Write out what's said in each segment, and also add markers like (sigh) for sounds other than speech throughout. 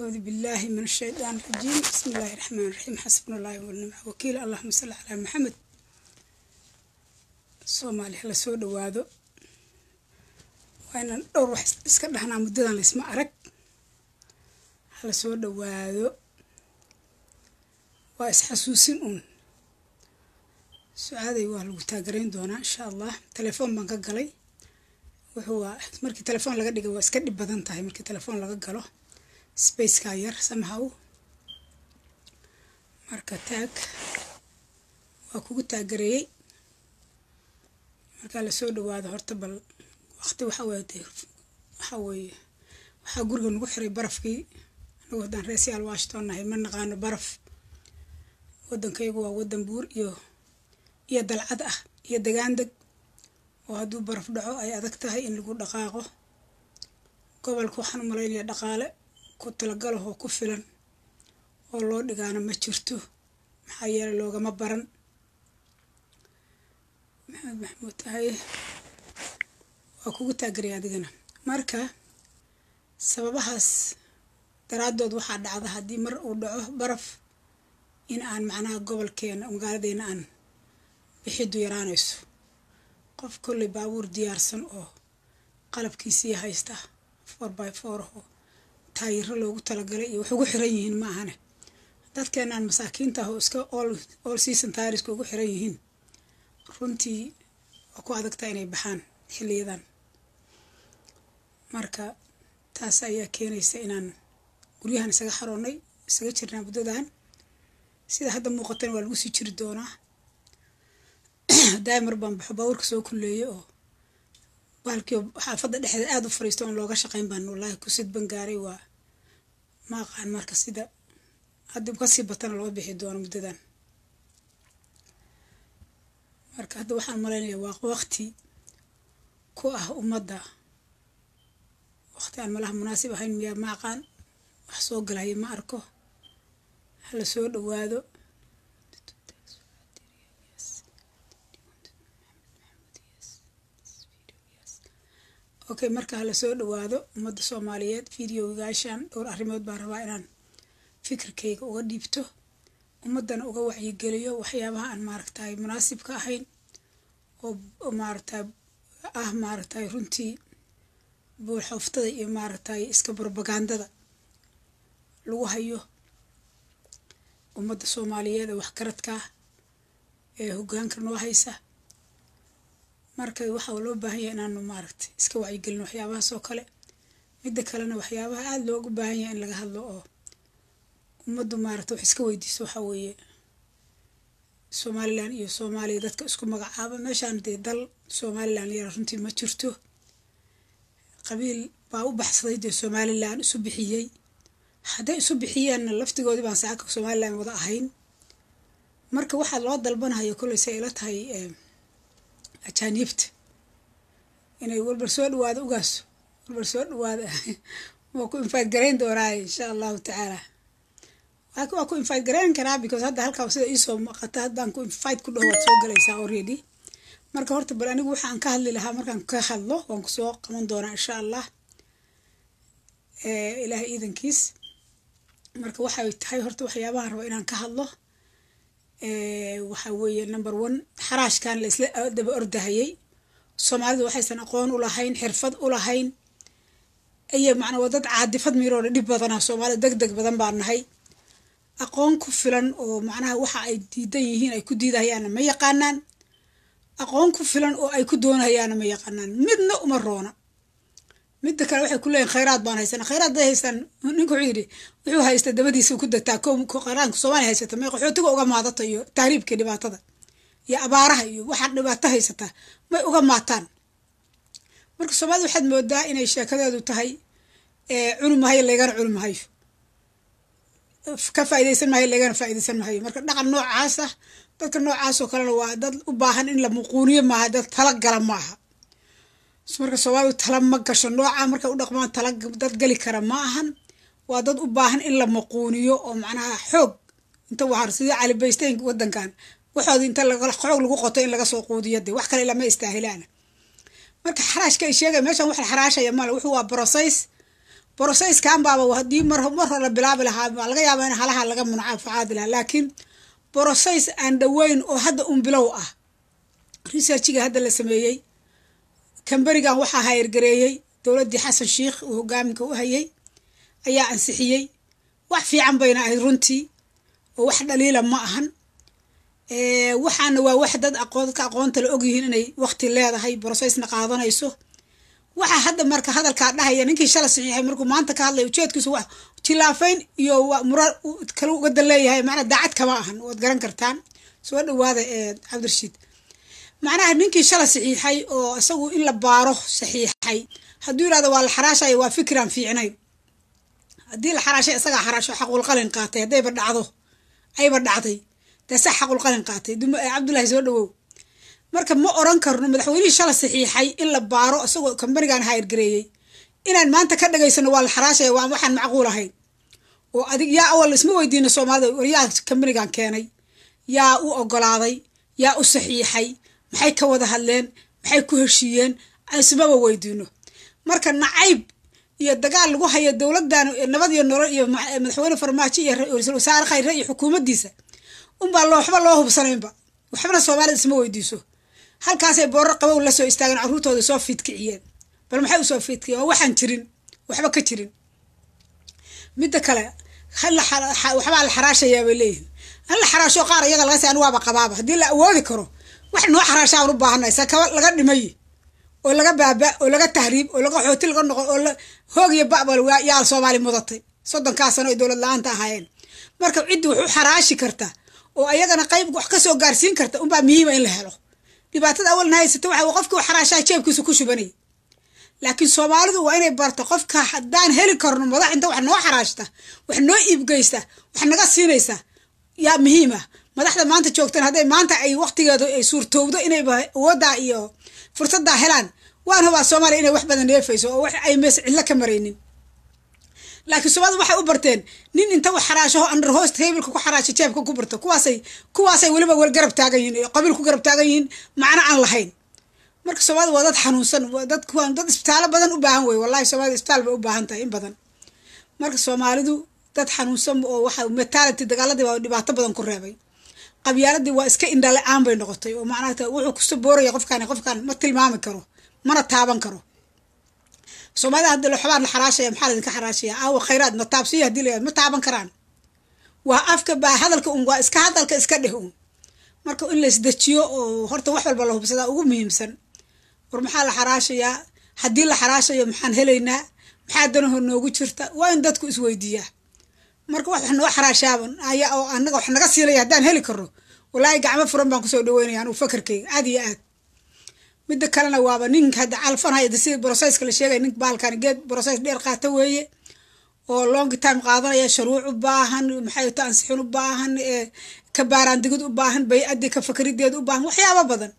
أعوذ بالله من الشيطان الرجيم بسم الله الرحمن الرحيم حسبنا الله ونعم الوكيل اللهم صل على محمد soomaali la soo dhawaado waa inaan dhowr wax iska dhahnaa muddadan laysma arag hala soo dhawaado waa isxasuusin uun su-aaday waa lagu taagarayn doonaa insha allah telefoon baan ka galay wuxuu waa markii telefoon laga dhigay waa iska dhib badan tahay markii telefoon laga galo spacekaa yar somehow marka taag waa kugu taagareeyey markaa lasoo dhawaado horta bal waqti waxaawaawaxaaweeye waxaa guriga nagu xiray barafkii anagu haddaan reesyaal washington nahay ma naqaano baraf wadankaygu waa wadan buur iyo iyo dalcad ah iyo dagaandeg oo hadduu baraf dhaco ay adag tahay in lagu dhaqaaqo gobolka waxaan umalaynaya dhaqaale ku talagalahoo ku filan oo loo dhigaana ma jirto maxaa yeelay loogama baran maxamed maxamuud tahay waa kugu taageray adigana marka sababahaas daraaddood waxaa dhacda haddii mar uu dhaco baraf in aan macnaha gobolkeena magaaladeena aan bixiddu yaraanayso qof kolley baabuur diyaarsan oo qalabkiisii haysta for by foraho taayiro loogu talagalay iyo wax ugu xiran yihiin ma ahane dadkeenaan masaakiinta ah iska all season tayriska ugu xiran yihiin runtii waa ku adagtaa inay baxaan xiliyadan marka taas ayaa keenaysa inaan guryahan isaga xaroonay isaga jirnaa muddadan sida hadda muuqatan waa lagu sii jiri doonaa (clears throat) daamar baan baxo baawarka soo kulleeya oo baalkii xaafadda dhexdeed aada u fariisto oon looga shaqeyn baan wallaahi ku sidban gaaray waa ma aqaan marka sida hadib kasii batana loo bixi doono muddadan marka hadda waxaan malaynaya waa waqti ku ah ummadda waqti aan malaha munaasib ahayn miyaa ma aqaan wax soo galaya ma arko ha la soo dhowaado okay markaa lasoo dhawaado ummadda soomaaliyeed videogaashan dhowr arrimood baan rabaa inaan fikirkayga uga dhiibto ummaddana uga wacyigeliyo waxyaabaha aan maaragtay munaasibka ahayn oo maaragtay ah maaragtay runtii buuxooftada iyo maaragtay iska barbagandada lagu hayo ummadda soomaaliyeed ee waxgaradkaa ee hogaanka noo haysa marka waxa loo baahan yahay inaanu maaragta iska wacyigelin waxyaabahaasoo kale midda kalena waxyaabaha aada loogu baahan yahay in laga hadlo oo ummaddu maaragta wax iska weydiiso waxaa weeye somalilan iyo soomaaliya dadka isku magacaaba meeshaan dee dal somalilan yar runtii ma jirto qabiil baa u baxsaday dee somalilan isu bixiyey hadday isu bixiyeenna laftigoodii baan saaka somalilan wada ahayn marka waxaa loo dalbanhayo koleysa ila tahay eh, ajaaniibta inay walbar soo dhawaado ugaaso walbar soo dhawaada (laughs) waa ku infaad garayn doonaaye insha allahu tacaala waa ku infaad garayn karaa because hadda halkaa sida iisoo maqata haddaan ku infayd ku dhawaad soo galaysaa already marka horta bal anigu waxaan ka hadli lahaa markaan ka hadlo waan kusoo qaban doonaa insha allah eh, ilaah iidankiis marka waxay tahay horta waxyaabaha rabo inaan ka hadlo Eh, waxaa weeye number one xaraashkan laisla ah, daba ordahayay soomaalida waxaysan aqoon u lahayn xirfad u lahayn ayay macnaa waa dad caadifad miiroo dhib badanah soomaalida deg deg badan baan nahay aqoon ku filan oo macnaha waxa ay diidan yihiin ay ku diidahayaana ma yaqaanaan aqoon ku filan oo ay ku doonahayaana ma yaqaanaan midna uma roona midda kale waxay kuleeyihin khayraad baan haysana khayraadbay haystaan ninka wuxuu yidhi wuxuu haysta dabadiisa ku dataa ko khayraanka soomaaliya haysata may qaxootiga uga maadata iyo taariibkii dhibaatada iyo abaaraha iyo waxaad dhibaato haysata may uga maataan marka soomaalida waxaad moodaa inay sheekadeedu tahay cunumahayo laygana culumhayo ka faa'idaysan mahayo laygana faa'idaysan mahayo marka dhaqan noocaasa ah, dadka noocaasoo kalena waa dad u baahan in la muquuniyo maaha dad tala gala maaha marka soomaalidu tala ma gasho nooca markay u dhaqmaan tala dad geli kara ma ahan waa dad u baahan in la maquuniyo oo macnaha xoog inta wahar sidii calibaysteynka wadankan waxoodii inta xoog lagu qoto in laga soo quudiyo de wax kale lama istaahilaan marka xaraashka ay sheegaya meeshan wax la xaraashaya male wuxuu waa brosays brosayskan haddii mar mar hore la bilaabi lahaa waa laga yaabaa in halaha laga muncafacaadi lahaa laakiin brosays aan dhaweyn oo hadda un bilow ah researchiga hadda la sameeyey kambarigan waxaa hayrgareeyey dowladdii xasan sheikh uu hogaaminka u hayay ayaa ansixiyey wax fiican bayna ahayd runtii oo wax dhaliila ma ahan waxaana waa wax dad dadka aqoonta la ogyihiin inay waqti leedahay brosesna qaadanayso waxaa hadda marka hadalkaa dhahaya ninkii shala saxiixay markuu maanta ka hadlay ujeedkiisu wa jilaafayn iyo mura kale uga daleeyahay maana daacad kama ahan waad garan kartaan soo dhawaada cabdirashiid macnaha ninkii shala saxiixay oo isagu in la baaro saxiixay hadduu yirahdo waa la xaraashayo waa fikiraan fiicnayn haddii la xaraashay isagaa xaraasho xaqulqalin qaatay haddayba dhacdo ayba dhacday deesaa xaqulqalin qaatay cabdullaahi soo dhawow marka ma oran karno madaxweynihii shala saxiixay in la baaro isagoo kambanigan hayrgareeyey inaan maanta ka dhagaysano waa la xaraashaya waa waxaan macquul ahayn oo adig yaa awal isma weydiino soomaalida waryaa kambanigan keenay yaa u ogolaaday yaa u saxiixay maxay ka wada hadleen maxay ku heshiiyeen ismaba weydiino marka nacayb iyo dagaal lagu hayo dowladan nabad iyo nolol iyo madaxweyne farmaajo iyo ra-iisul wasaare khayre iyo xukuumaddiisa unbaa waxba loo hubsanaynba waxbana soomaalida isma weydiiso halkaasay boorro qabow la soo istaageen carruurtooda soo fiidkiciyeen bal maxay usoo fiidkiciyeen waa waxaan jirin waxba ka jirin midda kale waxbaa la xaraashayaa bay leeyihin hala xaraasho qaar iyaga laga se anu waaba qabaaba haddii la awoodi karo wax noo xaraashaan u baahanay sakaba laga dhimay oo laga baaba oo laga tahriib oo laga xooti laga noqo oo hoog babal yaal soomaali mudatay soddonkaa sano ay dowlad la-aanta ahaayeen marka ciddi wax xaraashi karta oo ayagana qayb wax kasoo gaarsiin karta unbaa muhiima ah in la helo dhibaatada awalna haysata waxa qofkii xaraashaa jeebkiisa ku shubanayay laakiin soomaalidu waa inay barta qofka haddaan heli karno madax inta wax noo xaraashta wax noo iibgeysta wax naga siinaysa yaa muhiim ah madaxda maanta joogtaan hadday maanta ay waqtigeedu ay suurtowdo inayba awoodaa iyo fursadaa helaan waan hubaa soomaaliya inay wax badan neefayso oo ay mees cidlo ka maraynin laakiin soomaalida waxay u barteen nin inta wax xaraashaho andar hoost ku xaraasha jeebka ku barto kuwaasay kuwaasay weliba wargarab taagan yihin qabiil ku garab taagan yihiin macno aan lahayn marka soomaalida waa dad xanuunsan dad kuwaan dad isbitaalo badan u baahan wey wallahi soomaalida isbitaal bay u baahan tahay in badan marka soomaalidu dad xanuunsan oo waxa mentality dagaaladii baa dhibaato badan ku reebay qabyaaladii waa iska indhala-aan bay noqotay oo macnaha wuxuu kusoo booraya qofkaan qofkaan ma tilmaami karo mana taaban karo soomaalida hadda waxbaa la xaraashaya maxaa laydinka xaraashaya aawa khayraad ma taabsiya hadii la ma taaban karaan waa afka baa hadalka un waa iska hadalka iska dheh un marka in laisdejiyo oo horta wax walba la hubsadaa ugu muhiimsan war maxaa la xaraashayaa haddii la xaraashayo maxaan helaynaa maxaa danahoo noogu jirta waa in dadku isweydiiyaa marka wax noo xaraashaaban ayaa oo anaga wax naga siilaya haddaan heli karo walaahi gacmo furan baan kusoo dhaweynaya anuu fakarkeyga aad iyo aad midda kalena waaba nink hadda calfanhayda sida brosesska la sheegaya nink baalkan geed broses dheer qaata weeye oo long time qaadanaya sharuuc u baahan maxay ta ansixin u baahan ka baaraandigid u baahan bay-adii ka fakrideed u baahan waxyaabo badan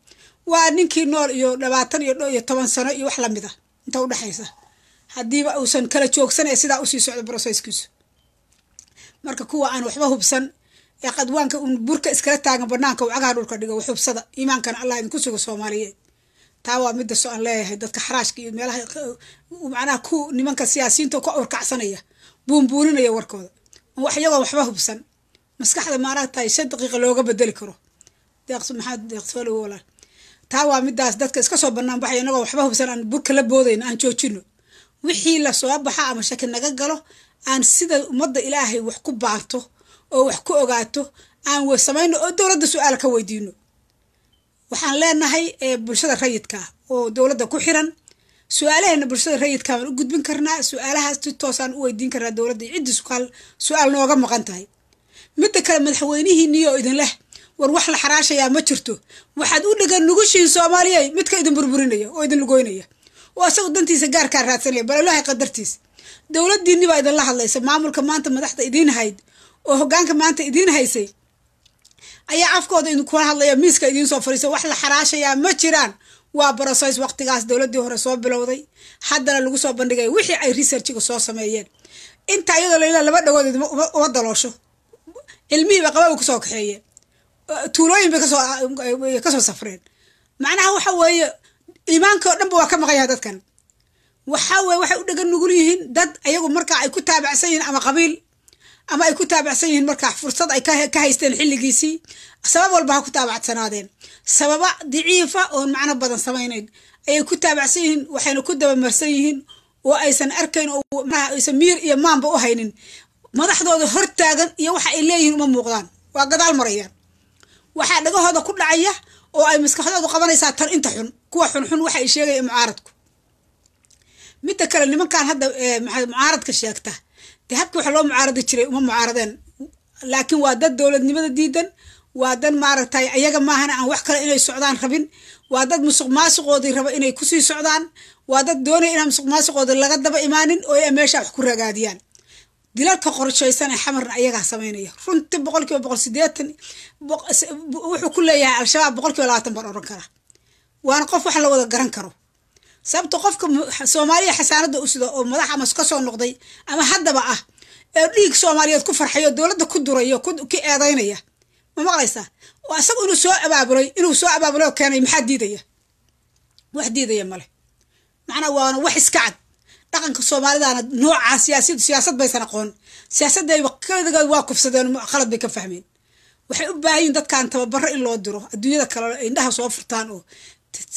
waa ninkii nool iyo labaatan iyo toban sano iyo wax lamid a ah. inta udhexaysa hadiiba uusan kala joogsanaya sidaa usii socdo brosesskiisu marka kuwa aan waxba hubsan ee qadwaanka un burka iskala taagan banaanka wacagaha dhulka dhigo wax hubsada iimaankana allah idinku sugo soomaaliyeed taa waa mida so-aan leeyahay dadka xaraashka iyo meelaha macnaha ku nimanka siyaasiyiinta ka warkacsanaya buunbuuninaya warkooda wa iyagoon waxba hubsan maskaxda maaragtahay shan daqiiqa looga bedeli karo taa waa midaas dadka iska soo banaan baxay inagoo waxba hubsan aan burka la boodayn aan joojino wixii lasoo baxo ama shaki naga galo aan sida ummadda ilaahay wax ku baarto oo wax ku ogaato aan samayno oo dowladda su-aal ka weydiino waxaan leenahay bulshada rayidka oo dowladda ku xiran su-aalaheena bulshada rayidka waan u gudbin karnaa su-aalahaas si toosaan u weydiin karnaa dowladda ciddii su-aal nooga maqan tahay midda kale madaxweynihiiniyo idinleh war wax la xaraashayaa ma jirto waxaad u dhegan nugushiin soomaaliya midka idin burburinaya oo idin lugoynaya waa isago dantiisa gaarkaa ah raadsanaya bal ilaahay qadartiis dowladiinni baa idinla hadlaysa maamulka maanta madaxda idiin hayd oo hogaanka maanta idiin haysay ayaa afkooda kula hadlaya miiska idiinsoo fariisa wax la xaraashayaa ma jiraan waa barasoys waqtigaas dowladii hore soo bilowday haddana lagu soo bandhigay wixii ay researchiga soo sameeyeen inta iyadoo layla laba dhagood uma daloosho cilmihiiba qababu kasoo kaxeeyeen tuulooyin bay kasoo kasoo safreen macnaha waxa weeye iimaanka oo dhanba waa ka maqan yaha dadkan waxaa weye waxay u dhegan nugul yihiin dad ayagu markaa ay ku taabacsan yihiin ama qabiil ama ay ku taabacsan yihiin markaa fursad ay ka haysteen xilligiisii sabab walba ha ku taabacsanaadeen sababa daciifa oon macno badan samaynayn ayay ku taabacsan yihiin waxayna ku dabamarsan yihiin oo aysan arkayn ooaysan miir iyo maanba u haynin madaxdooda hortaagan iyo waxa ay leeyihiin uma muuqdaan waa gadaal marayaan waxaa dhagahooda ku dhacaya oo ay maskaxdoodu qabanaysaa tan inta xun kuwa xunxun waxa sheegay mucaaradku midda kale nimankan hadda eh, mucaaradka sheegta dee habkii waxa loo mucaaradi jiray uma mucaaradeen laakiin waa dad dowladnimada diidan waa dad maaragtay ayaga maahana aan wax kale inay socdaan rabin waa dad musuq maasuqoodii raba inay kusii socdaan waa dad doonaya inaan musuq maasuqoodii laga daba imaanin oo meesha wax ku ragaadiyaan dilalka qorshaysan ee xamarna ayagaa sameynaya runti boqol kiiba boqol sideetan wuxuu ku leeyahay al-shabaab boqol kiiba labaatan baan odhan karaa waana qof wax la wada garan karo sababta qofka soomaaliya xasaanada u sida oo madax amas kasoo noqday ama haddaba ah ee dhiig soomaaliyeed ku farxayo dowladda ku durayo ka eedeynaya ma maqlaysaa oo isag inuu soo abaabulay inuu soo abaabulo keenay maxaa diidaya wax diidaya male macnaa waana wax iska cad dhaqanka soomaalidaana noocaa siyaasi siyaasad baysan aqoon siyaasadayba kadigood waa kufsadeen khalad bay ka fahmeen waxay u baahan yihin dadkaan tababaro in loo diro adduunyada kale indhaha soo furtaan oo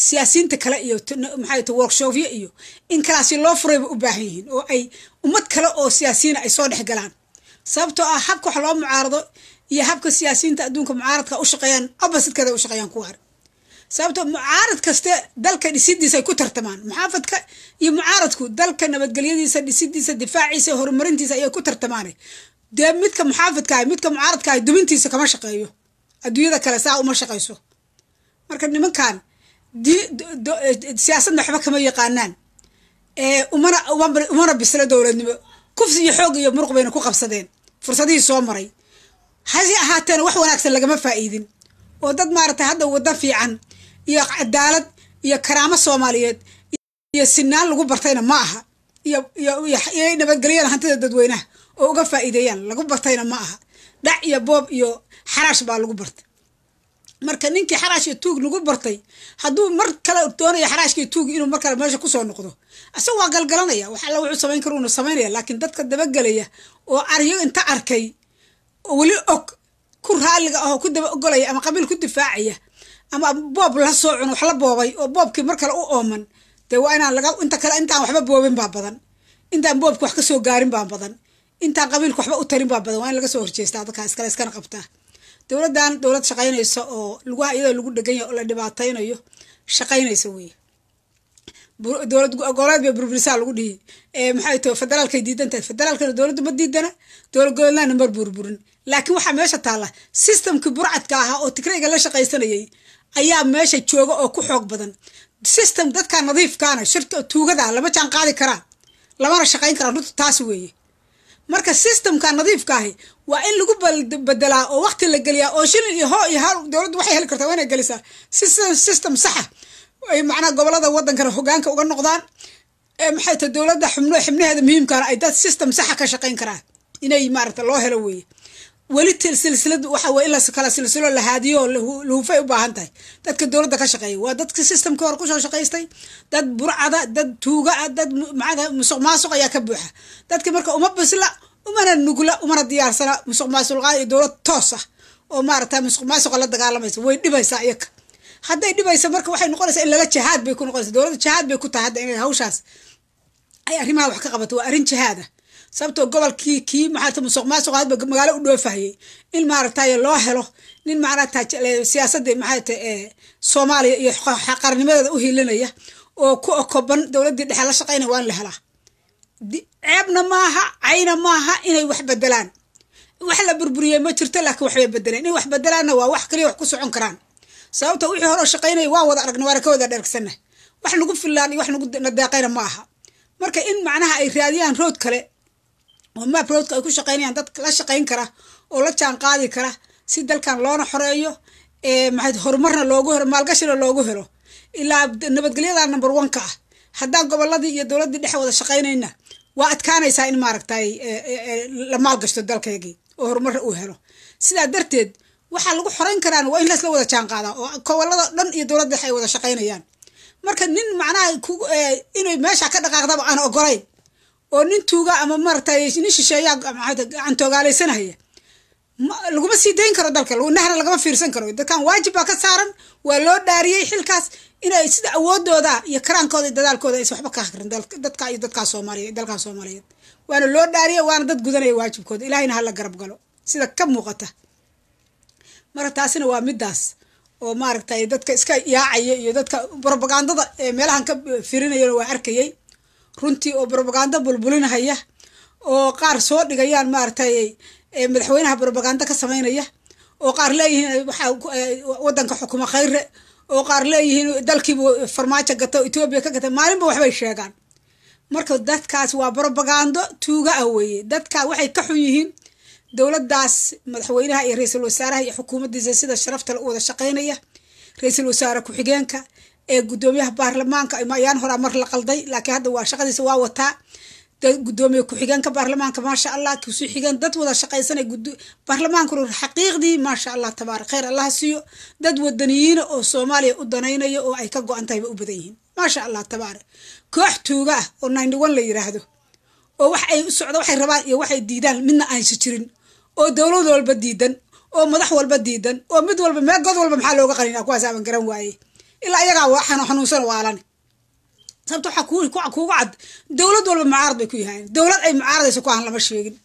siyaasiyiinta kale iyo maxaayt workshopyo iyo in kalaasi loo furayba u baahan yihiin oo ay ummad kale oo siyaasiyiina ay soo dhex galaan sababtoo ah habka wax loo mucaarado iyo habka siyaasiyiinta adduunka mucaaradka u shaqeeyaan opposite u shaqeeyaan kuwaar sababto mucaarad kaste dalka dhisidiisa ay ku tartamaan muxaafadka iyo mucaaradku dalka nabadgelyadiisa dhisidiisa difaaciisa horumarintiisa ayay ku tartamaana dee midka muxaafadka ah midka mucaaradka ah dumintiisa kama shaqeeyo adduunyada kale saa uma shaqeyso marka nimankan e, siyaasadna waxba kama yaqaanaan umana umana bisle dowladnimo kufsi iyo xoog iyo muruq bayna ku qabsadeen fursadihii soo maray hase ahaateena wax wanaagsan lagama faa'iidin oo dad maaragtay hadda waddan fiican iyo cadaalad iyo karaamo soomaaliyeed iyo sinaan lagu bartayna ma aha iyoiyoiyoay nabadgeliyaan hantida dadweynaha oo uga faa'iideeyaan lagu bartayna ma aha dhac iyo boob iyo xaraash baa lagu bartay marka ninkii xaraash iyo tuug lagu bartay hadduu mar kale doonayo xaraashkiiyo tuug inuu mar kale meesha kusoo noqdo isaga waa galgalanaya wax alla wuxuu samayn karo uuna samaynaya laakiin dadka dabagelaya oo aryo inta arkay oo weli og ku raalliga ahoo ku daba ogolaya ama qabiil ku difaacaya ama boob la soo cuno wax la boobay oo boobkii mar kale u ooman dee waa inaan laga inta kale intaan waxba boobin baa badan intaan boobka wax kasoo gaarin baa badan intaan qabiilka waxba u tarin baa badan waa in laga soo horjeestaa dadkaa iskale iskana qabtaa dowladdan dowlad shaqaynaysa oo lugaha iyadoo lagu dheganya oo la dhibaataynayo shaqaynaysa wey dowlad goboleed bay burburisaa lagu dhihi maxay tahay federaalkay diidan tahay federaalkana dowladdu ma diidana dowlad goboleedna mar burburin laakiin waxaa meesha taalla systemkii burcadka ahaa oo tigrayga la shaqaysanayay ayaa meesha jooga oo ku xoog badan system dadka nadiifkaana tuugada lama jaanqaadi karaa lamana shaqayn karaa runta taasi weeye marka systemka nadiifka ahi waa in lagu bedelaa oo waqti la geliyaa oo shilin iyo ho iyo haal dowladdu waxay heli kartaa waa inay gelisaa system saxa ay macnaha gobolada wadankana hogaanka uga noqdaan maxay ta dowladda xubnaheeda muhiimkaana ah, ay dad system saxa ka shaqayn karaan inay maaragta loo helo weeye weli silsilad waxaa in lakala silsilo lahaadiyo lahufay u baahan tahay dadka dowladda ka shaqeeya waa dadki systemka hore kusoo shaqaystay dad burcada dad tuuga ah dad maxaa musuq maasuq ayaa ka buuxa dadka marka uma bisla umana nugla umana diyaarsana musuq maasuqa ah iyo dowlad toos ah oo maarata musuq maasuqa ah la dagaalamaysa way dhibaysaa iyaka hadday dhibaysa marka waxay noqonaysaa in lala jihaad bay ku noqonaysa dowladda jihaad bay ku tahay hadda inay hawshaas ay arrimaha wax ka qabato waa arrin jihaada ah sababtoo ah gobolkii kii maaa musuq maasuq magaalo u dhoofahayey in maaragtay loo helo nin maarata siyaasadii maxaata eh, soomaaliya iyo qarnimadeeda u hilinaya oo ku okoban dowladdii dhexe la shaqaynaya waan la helaa ceebna maaha cayna maaha inay wax bedelaan wax la burburiyey ma jirto laakiin waxbay bedeleen in wax bedelaanna waa wax kaliya wax ku socon karaan sababta ah wixii hore oo waan wada aragna waana ka wada dheergsana wax nagu fillaan iyo wax nagu nadaaqayna ma aha marka in macnaha ay raadiyaan rood kale wadamaha broadka ay ku shaqeynayaan dad la shaqeyn kara oo la jaanqaadi kara si dalkan loona xoreeyo maxayd horumarna loogu helo maalgashina loogu helo ilaa nabadgelyada number oneka ah haddaan goboladii iyo dowladdii dhex wada shaqeynayna waa adkaanaysaa in maaragtay la maalgashto dalkaygii oo horumarna uu helo sidaa darteed waxaa lagu xoreyn karaan waa in laasla wada jaan oo gobolada dhan iyo dowladda dhex ay wada shaqeynayaan marka nin macnaha inay meesha ka dhaqaaqdaba aan ogolayn oo nin tuuga ama maratay nin shisheeyaa gacantoogaalaysanaya laguma sii dayn karo dalka nahra lagama fiirsan karo dadkan waajib baa ka saaran waa loo dhaariyey xilkaas inay sida awoodooda iyo karaankooda iyo dadaalkooda aysan waxba ka akrin dadka iyo dadkaa soomaaliya dalkaa soomaaliyeed waana loo dhaariye waana dad gudanaya waajibkooda ilaahayna hala garab galo sida ka muuqata mara taasina waa midaas oo maaragtay dadka iska yaacaya iyo dadka robagandada meelahan ka firinayana waa arkayay runtii oo brobagando bulbulinahaya oo qaar soo dhigayaan maaratay eh, madaxweynaha brobagando ka sameynaya oo qaar leeyihiin eh, wadanka eh, xukumo khayre oo qaar leeyihiin dalkiibu farmaajo gato oo etoobiya ka gata maalinba waxbay sheegaan marka dadkaas waa brobagando tuuga ah weeye dadka waxay ka xun yihiin dowladdaas madaxweynaha iyo ra iisal wasaaraha iyo xukuumaddiisa sida sharafta la u wada shaqeynaya ra-iisul wasaare ku-xigeenka ee gudoomiyaha baarlamaanka ayaan horaa mar la qalday laakiin hadda waa shaqadiisa waa wataa gudoomiye ku-xigeenka baarlamaanka maasha allah kusu xigan dad wada shaqaysana baarlamaanku xaqiiqdii maasha allah tabaara kheyr allaha siiyo dad wadaniyiina oo soomaaliya u danaynaya oo ay ka go-an tahayba u badan yihiin maasha allah tabaara koox tuuga ah oo ninety one la yiraahdo oo wax ay u socdo waxay rabaan iyo waxay diidaan midna aansa jirin oo dowlad walba diidan oo madax walba diidan oo mid walba mee god walba maxaa looga qalinaa ah kuwaas aaban garan waaye ilaa iyagaa waxaan xanuunsan waalani sababta waxaa kuuga cad dowlad walba mucaarad bay ku yihaayeen dowlad ay mucaaradaysa ku ahan lama sheegin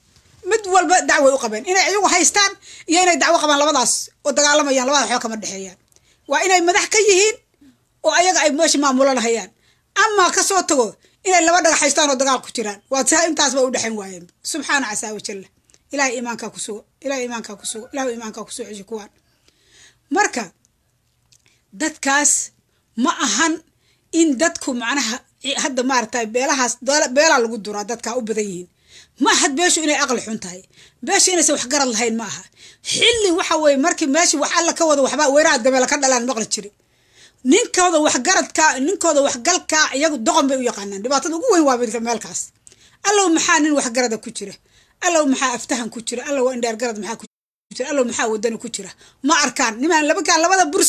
mid walba dacway u qabeen inay iyagu haystaan iyo inay dacwo qabaan labadaas oo dagaalamayaan labada waxba kama dhexeeyaan waa inay madax ka yihiin oo ayaga ay meesha maamulo ama kasoo tago inay laba dhaga haystaan oo dagaal ku jiraan waa sia intaas u dhexan waayeen subxaana casaa wajalla ilahay iimaankaa ku sugo ilahay iimaankaa ku sugo ilahu ceshi kuwaan marka dadkaas ma ahan in dadku macnaha eh, hadda maaragta beelahaas beelaa lagu duraa dadkaa u badan yihiin ma ahad beeshu inay aqli xun tahay beeshu inaysan wax lahayn ma aha xilli waxa weye markii meesha wax alla ka wada waxbaa weeraha dabeela ka dhalaan maqli jiri ninkooda waxgaradkaa ninkooda waxgalkaa iyagu doqon bay u yaqaanaan dhibaatada ugu weyn waa meelkaas allow maxaa nin waxgarada ku jira allow maxaa aftahan ku jira allow indheergarad maxaa ku jira allow maxaa wadani ku jira ma arkaan nimaan labakaan labada bur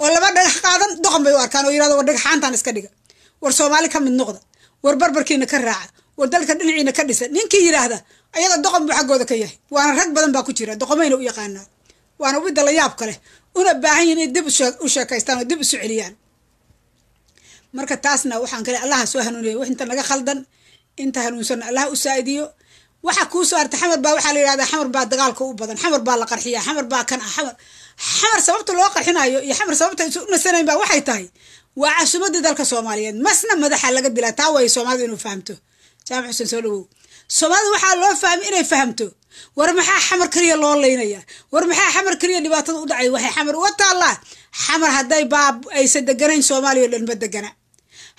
oo laba dhagax qaadan doqon bay u arkaan oo yirahdo war dhagaxaantan iska dhiga war soomaali ka mid noqda war barbarkiina ka raaca war dalka dhinaciina ka dhisa ninkii yidhaahda ayaga doqon buu xaggooda ka yahay waana rag badan baa ku jira doqomayna u yaqaanaa waana midda la yaab una baahan yihin inay dib u sheekaystaan oo dib isu celiyaan marka taasna waxaan kale allaha soo hanuuniya wax inta naga khaldan inta hanuunsanna allah u saa waxa kuu soo hartay xamar baa waxaa la yidhahdaa xamar baa dagaalka u badan xamar baa la qarxiya xamar baa kan ah xamar xamar sababta loo qarxinayo iyo xamar sababta isu nasanayn baa waxay tahay waa casumadii dalka soomaaliyeed masna madaxa laga dila taa way soomaalida inuu fahamto jaamac xusen soo dhawow soomaalida waxaa loo fahmay inay fahamto war maxaa xamar kaliya loo laynaya war maxaa xamar kaliya dhibaatada u dhacay waxay xamar uga taallaa xamar hadday baab aysan deganayn soomaaliya o dhan ma degana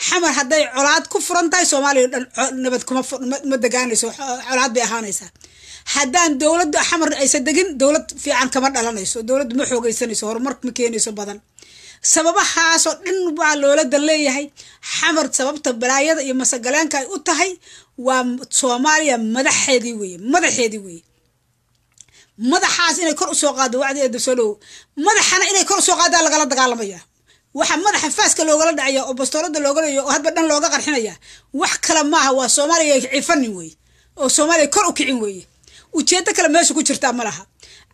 xamar hadday colaad ku furan tahay soomaaliya dhan nabad kuma ma degaanayso colaad bay ahaanaysaa haddaan dowladda xamar aysan degin dowlad fiican kama dhalanayso dowladdu ma xoogeysanayso horumar ma keenayso badan sababahaasoo dhan baa loolada leeyahay xamar sababta balaayada iyo masagaleenka ay u tahay waa soomaaliya madaxeedii weeye madaxeedii weeye madaxaas inay kor usoo qaado wacdi eedasoloow madaxana inay kor usoo qaadaan lagala dagaalamaya waxaa madaxa faaska loogala dhacaya oo bastoolada loogalayo oo hadba dhan looga qarxinaya wax kale maaha waa soomaaliya cifanin weeye oo soomaaliya kor u kicin weeye ujeedo kale meesha ku jirtaa ma laha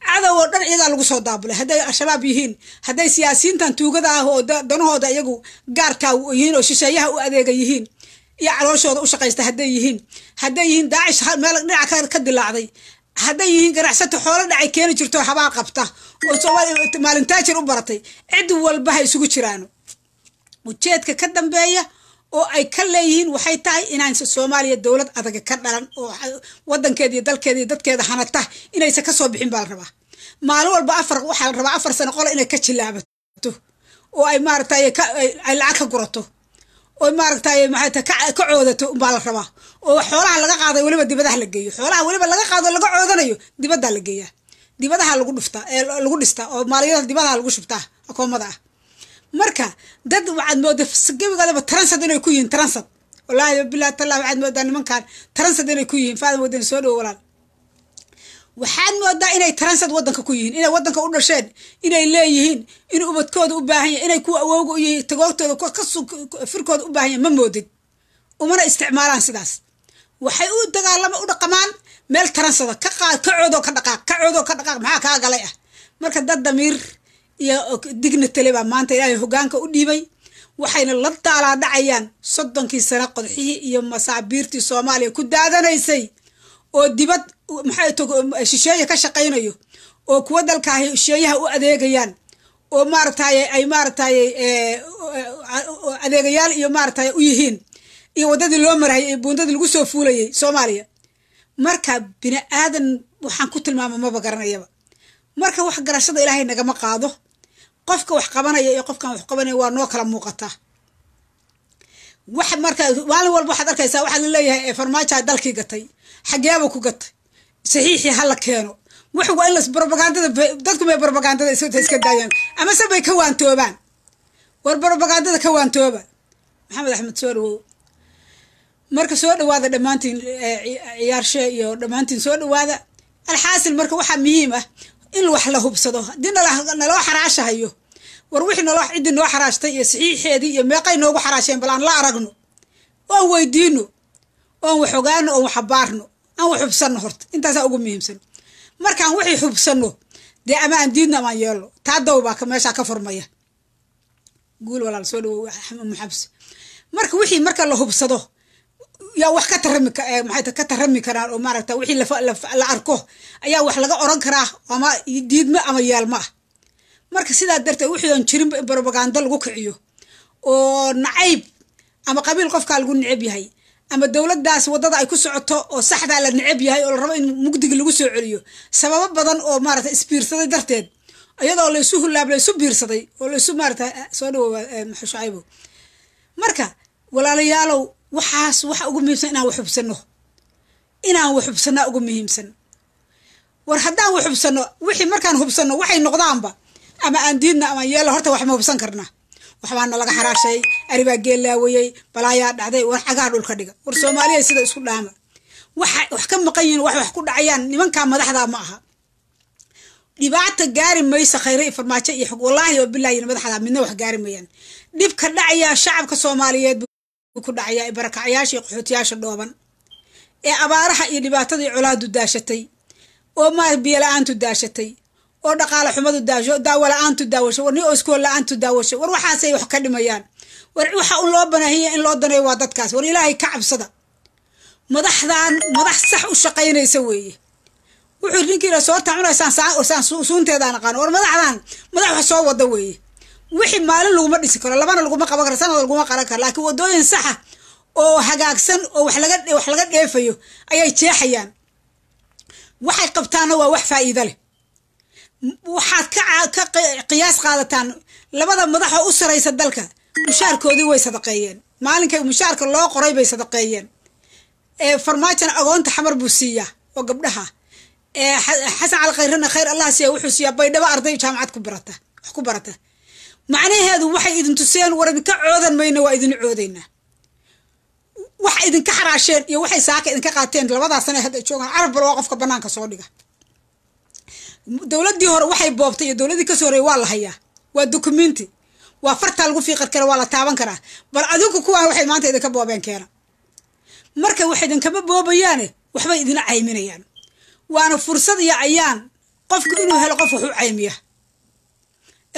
cadow oo dhan iyadaa lagu soo daabulay hadday al-shabaab yihiin hadday siyaasiyiintan tuugada ah oo danahooda iyagu gaarkaa yihiin oo shisheeyaha u adeega yihiin iyo calooshooda u shaqaysta hadday yihiin hadday yihiin daacish meel dhinaca ka dilaacday hadday yihiin ganacsato xoolo dhacay keeni jirto habaal qabta oo maalintaajir u baratay cid walba ha isugu jiraan ujeedka ka dambeeya oo ay ka leeyihiin waxay tahay inaan soomaaliya dowlad adaga ka dhalan oo wadankeeda iyo dalkeeda iyo dadkeeda hanata inaysan kasoo bixin baa la rabaa maalin walba afar waxaa la rabaa afar sano qola inay ka jilaabato oo ay maaragtay ay lacag ka gurato oo maaragtay maata ka coodato umbaa la rabaa oo xoolaha laga qaaday weliba dibadaha la geeyo xoolaha weliba laga qaado laga coodanayo dibaddaa la geeyaa dibadaha lagu dhuftaa ee lagu dhistaa oo maaliyada dibadaha lagu shubtaa akoomada ah marka dad waxaad mooda gabigoodaba transad inay ku yihiin transad wallaahi bilahi tallah waxaad moodaa nimankan transad inay ku yihiin faad moodan soo dhow walaal waxaad moodaa inay transad wadanka ku yihiin inay wadanka u dhasheen inay leeyihiin in ubadkooda u baahan yahy inay kuwa awowga u yihiin tagoogtooda firkooda u baahan yahy ma moodid umana isticmaalaan sidaas waxay u dagaalama u dhaqamaan meel taransada ka ka coodoo ka dhaqaaq ka coodoo ka dhaqaaq maxaa kaa galay ah marka dad damiir iyo dignatale baa maanta ilaahay hogaanka u dhiibay waxayna la daalaa dhacayaan soddonkii sano qodxihii iyo masaabiirtii soomaaliya ku daadanaysay oo dibad maxay shisheeye ka shaqaynayo oo kuwa dalkaahi shisheeyaha u adeegayaan oo maaragtaaye ay maaragtaaye adeegayaal iyo maaragtaaye u yihiin iyo waddadii loo marayay ee buundada lagu soo fuulayay soomaaliya marka bini aadan waxaan ku tilmaama maba garanayaba marka wax garashada ilaahay nagama qaado qofka wax qabanaya iyo qofkaan wax qabanaya waa noo kala muuqataa wax marka maalin walba waxaad arkaysaa waxaa la leeyahay farmaajaa dalkii gatay xageeba ku gatay saxiixii hala keeno wax waa in las dadku may brobagandada iska daayaan amase bay ka waantoobaan war brobagandada ka waantooba maxamed axmed soolowow marka soo dhawaada dhammaantiin eh, ciyaarshe iyo dhammaantiin soo dhawaada alxaasil marka waxaa muhiim ah in wax la hubsado haddii naloo xaraashahayo war wixii naloo ciddii noo xaraashtay iyo saxiixeedii iyo meeqay noogu xaraasheen bal aan la aragno oon weydiino oon wax ogaano oon wax abaarno aan wax xubsanno horta intaasaa ugu muhiimsan markaan wixii xubsanno dee ama aan diidno amaan yeelno taa dawbaa meeshaa ka furmaya guul walaal soo dhawo maxabs marka wixii marka la hubsado yaa wax ka tarami eh, maat ka tarami karaan oo maaragta wixii la arko ayaa wax laga oran karaa ama diidma ama yaalma ah marka sidaa darteed wixii oon jirinba in brobaganda lagu kiciyo oo nacayb ama qabiil qofkaa lagu necab yahay ama dowladaas wadada ay ku socoto oo saxdaa la necab yahay oo la rabo in mugdiga lagu soo celiyo sababo badan oo maarata isbiirsaday darteed iyadoo laysu hulaab laysu biirsaday oo laysu maarata eh, soo dhawowa eh, maxashucaybo marka walaalayaalow waxaas waxa ugu muhiimsan inaan wax xubsano inaan wax xubsanaa ugu muhiimsan war haddaan wax xubsano wixii markaan hubsano waxay noqdaanba ama aan diidna amaan yeelna horta waxma hubsan karnaa waxbaana laga xaraashay aribaa geellaawayey balaayaa dhacday war xagaa dhulka dhiga war soomaaliya sida isku dhaama wax ka maqan yihiin wax wax ku dhacayaan nimankaa madaxdaa ma aha dhibaata gaari maysa khayre iyo farmaajo iyo xog wallaahi oo bilaahi madaxdaa midna wax gaari mayaan dhibka dhacayaa shacabka soomaaliyeed ku dhacayaa barakacayaasha qaxootiyaasha dhooban ee abaaraha iyo dhibaatadii colaadu daashatay oo ma biyola-aantu daashatay oo dhaqaala xumadu daasho daawo la-aantu daawasho war nin oskool la-aantu daawasho war waxaasay wax ka dhimayaan war waxa un loo banaahiya in loo daneeyo waa dadkaas war ilaahay ka cabsada madaxdan madax sax u shaqaynaysa weeye wuxuu ninkiina soorta cunaysaan suunteedaan aqaano war madaxdan madax wax soo wada weeye wixii maalin laguma dhisi karo labana laguma qaban karo sanad laguma qaran karo laakiin wadooyin saxa ah oo hagaagsan oo wax laga wax laga dheefayo ayay jeexayaan waxay qabtaana waa wax faa'iido leh waxaad ka ka qiyaas qaadataan labada madaxoo u saraysa dalka mushaarkoodii way sadaqeeyeen maalinkay mushaarka loo qoray bay sadaqeeyeen farmaajona agoonta xamar buu siiya oo gabdhaha xasan cali khayrana khayr allah siiya wuxuu siiyaa baydhabo arday jaamacad ku barata wax ku barata macnaheedu waxay idin tuseen warabi ka coodan mayna waa idin coodaynaa waxa idinka xaraasheen iyo waxay saaka idinka qaateen labadaa sana joogaan carab bal qofka banaanka soo dhiga dowladii hore waxay boobtay iyo dowladii kasoo horeey waa la hayaa waa dukumenti waa fartaa lagu fiiqar kara waa la taaban karaa bal adinku kuwaan waxay maanta idinka boobeen keena marka wax idinkama boobayaane waxbay idina cayminayaan waana fursad iyo cayaan qofku inuu helo qof waxu caymiya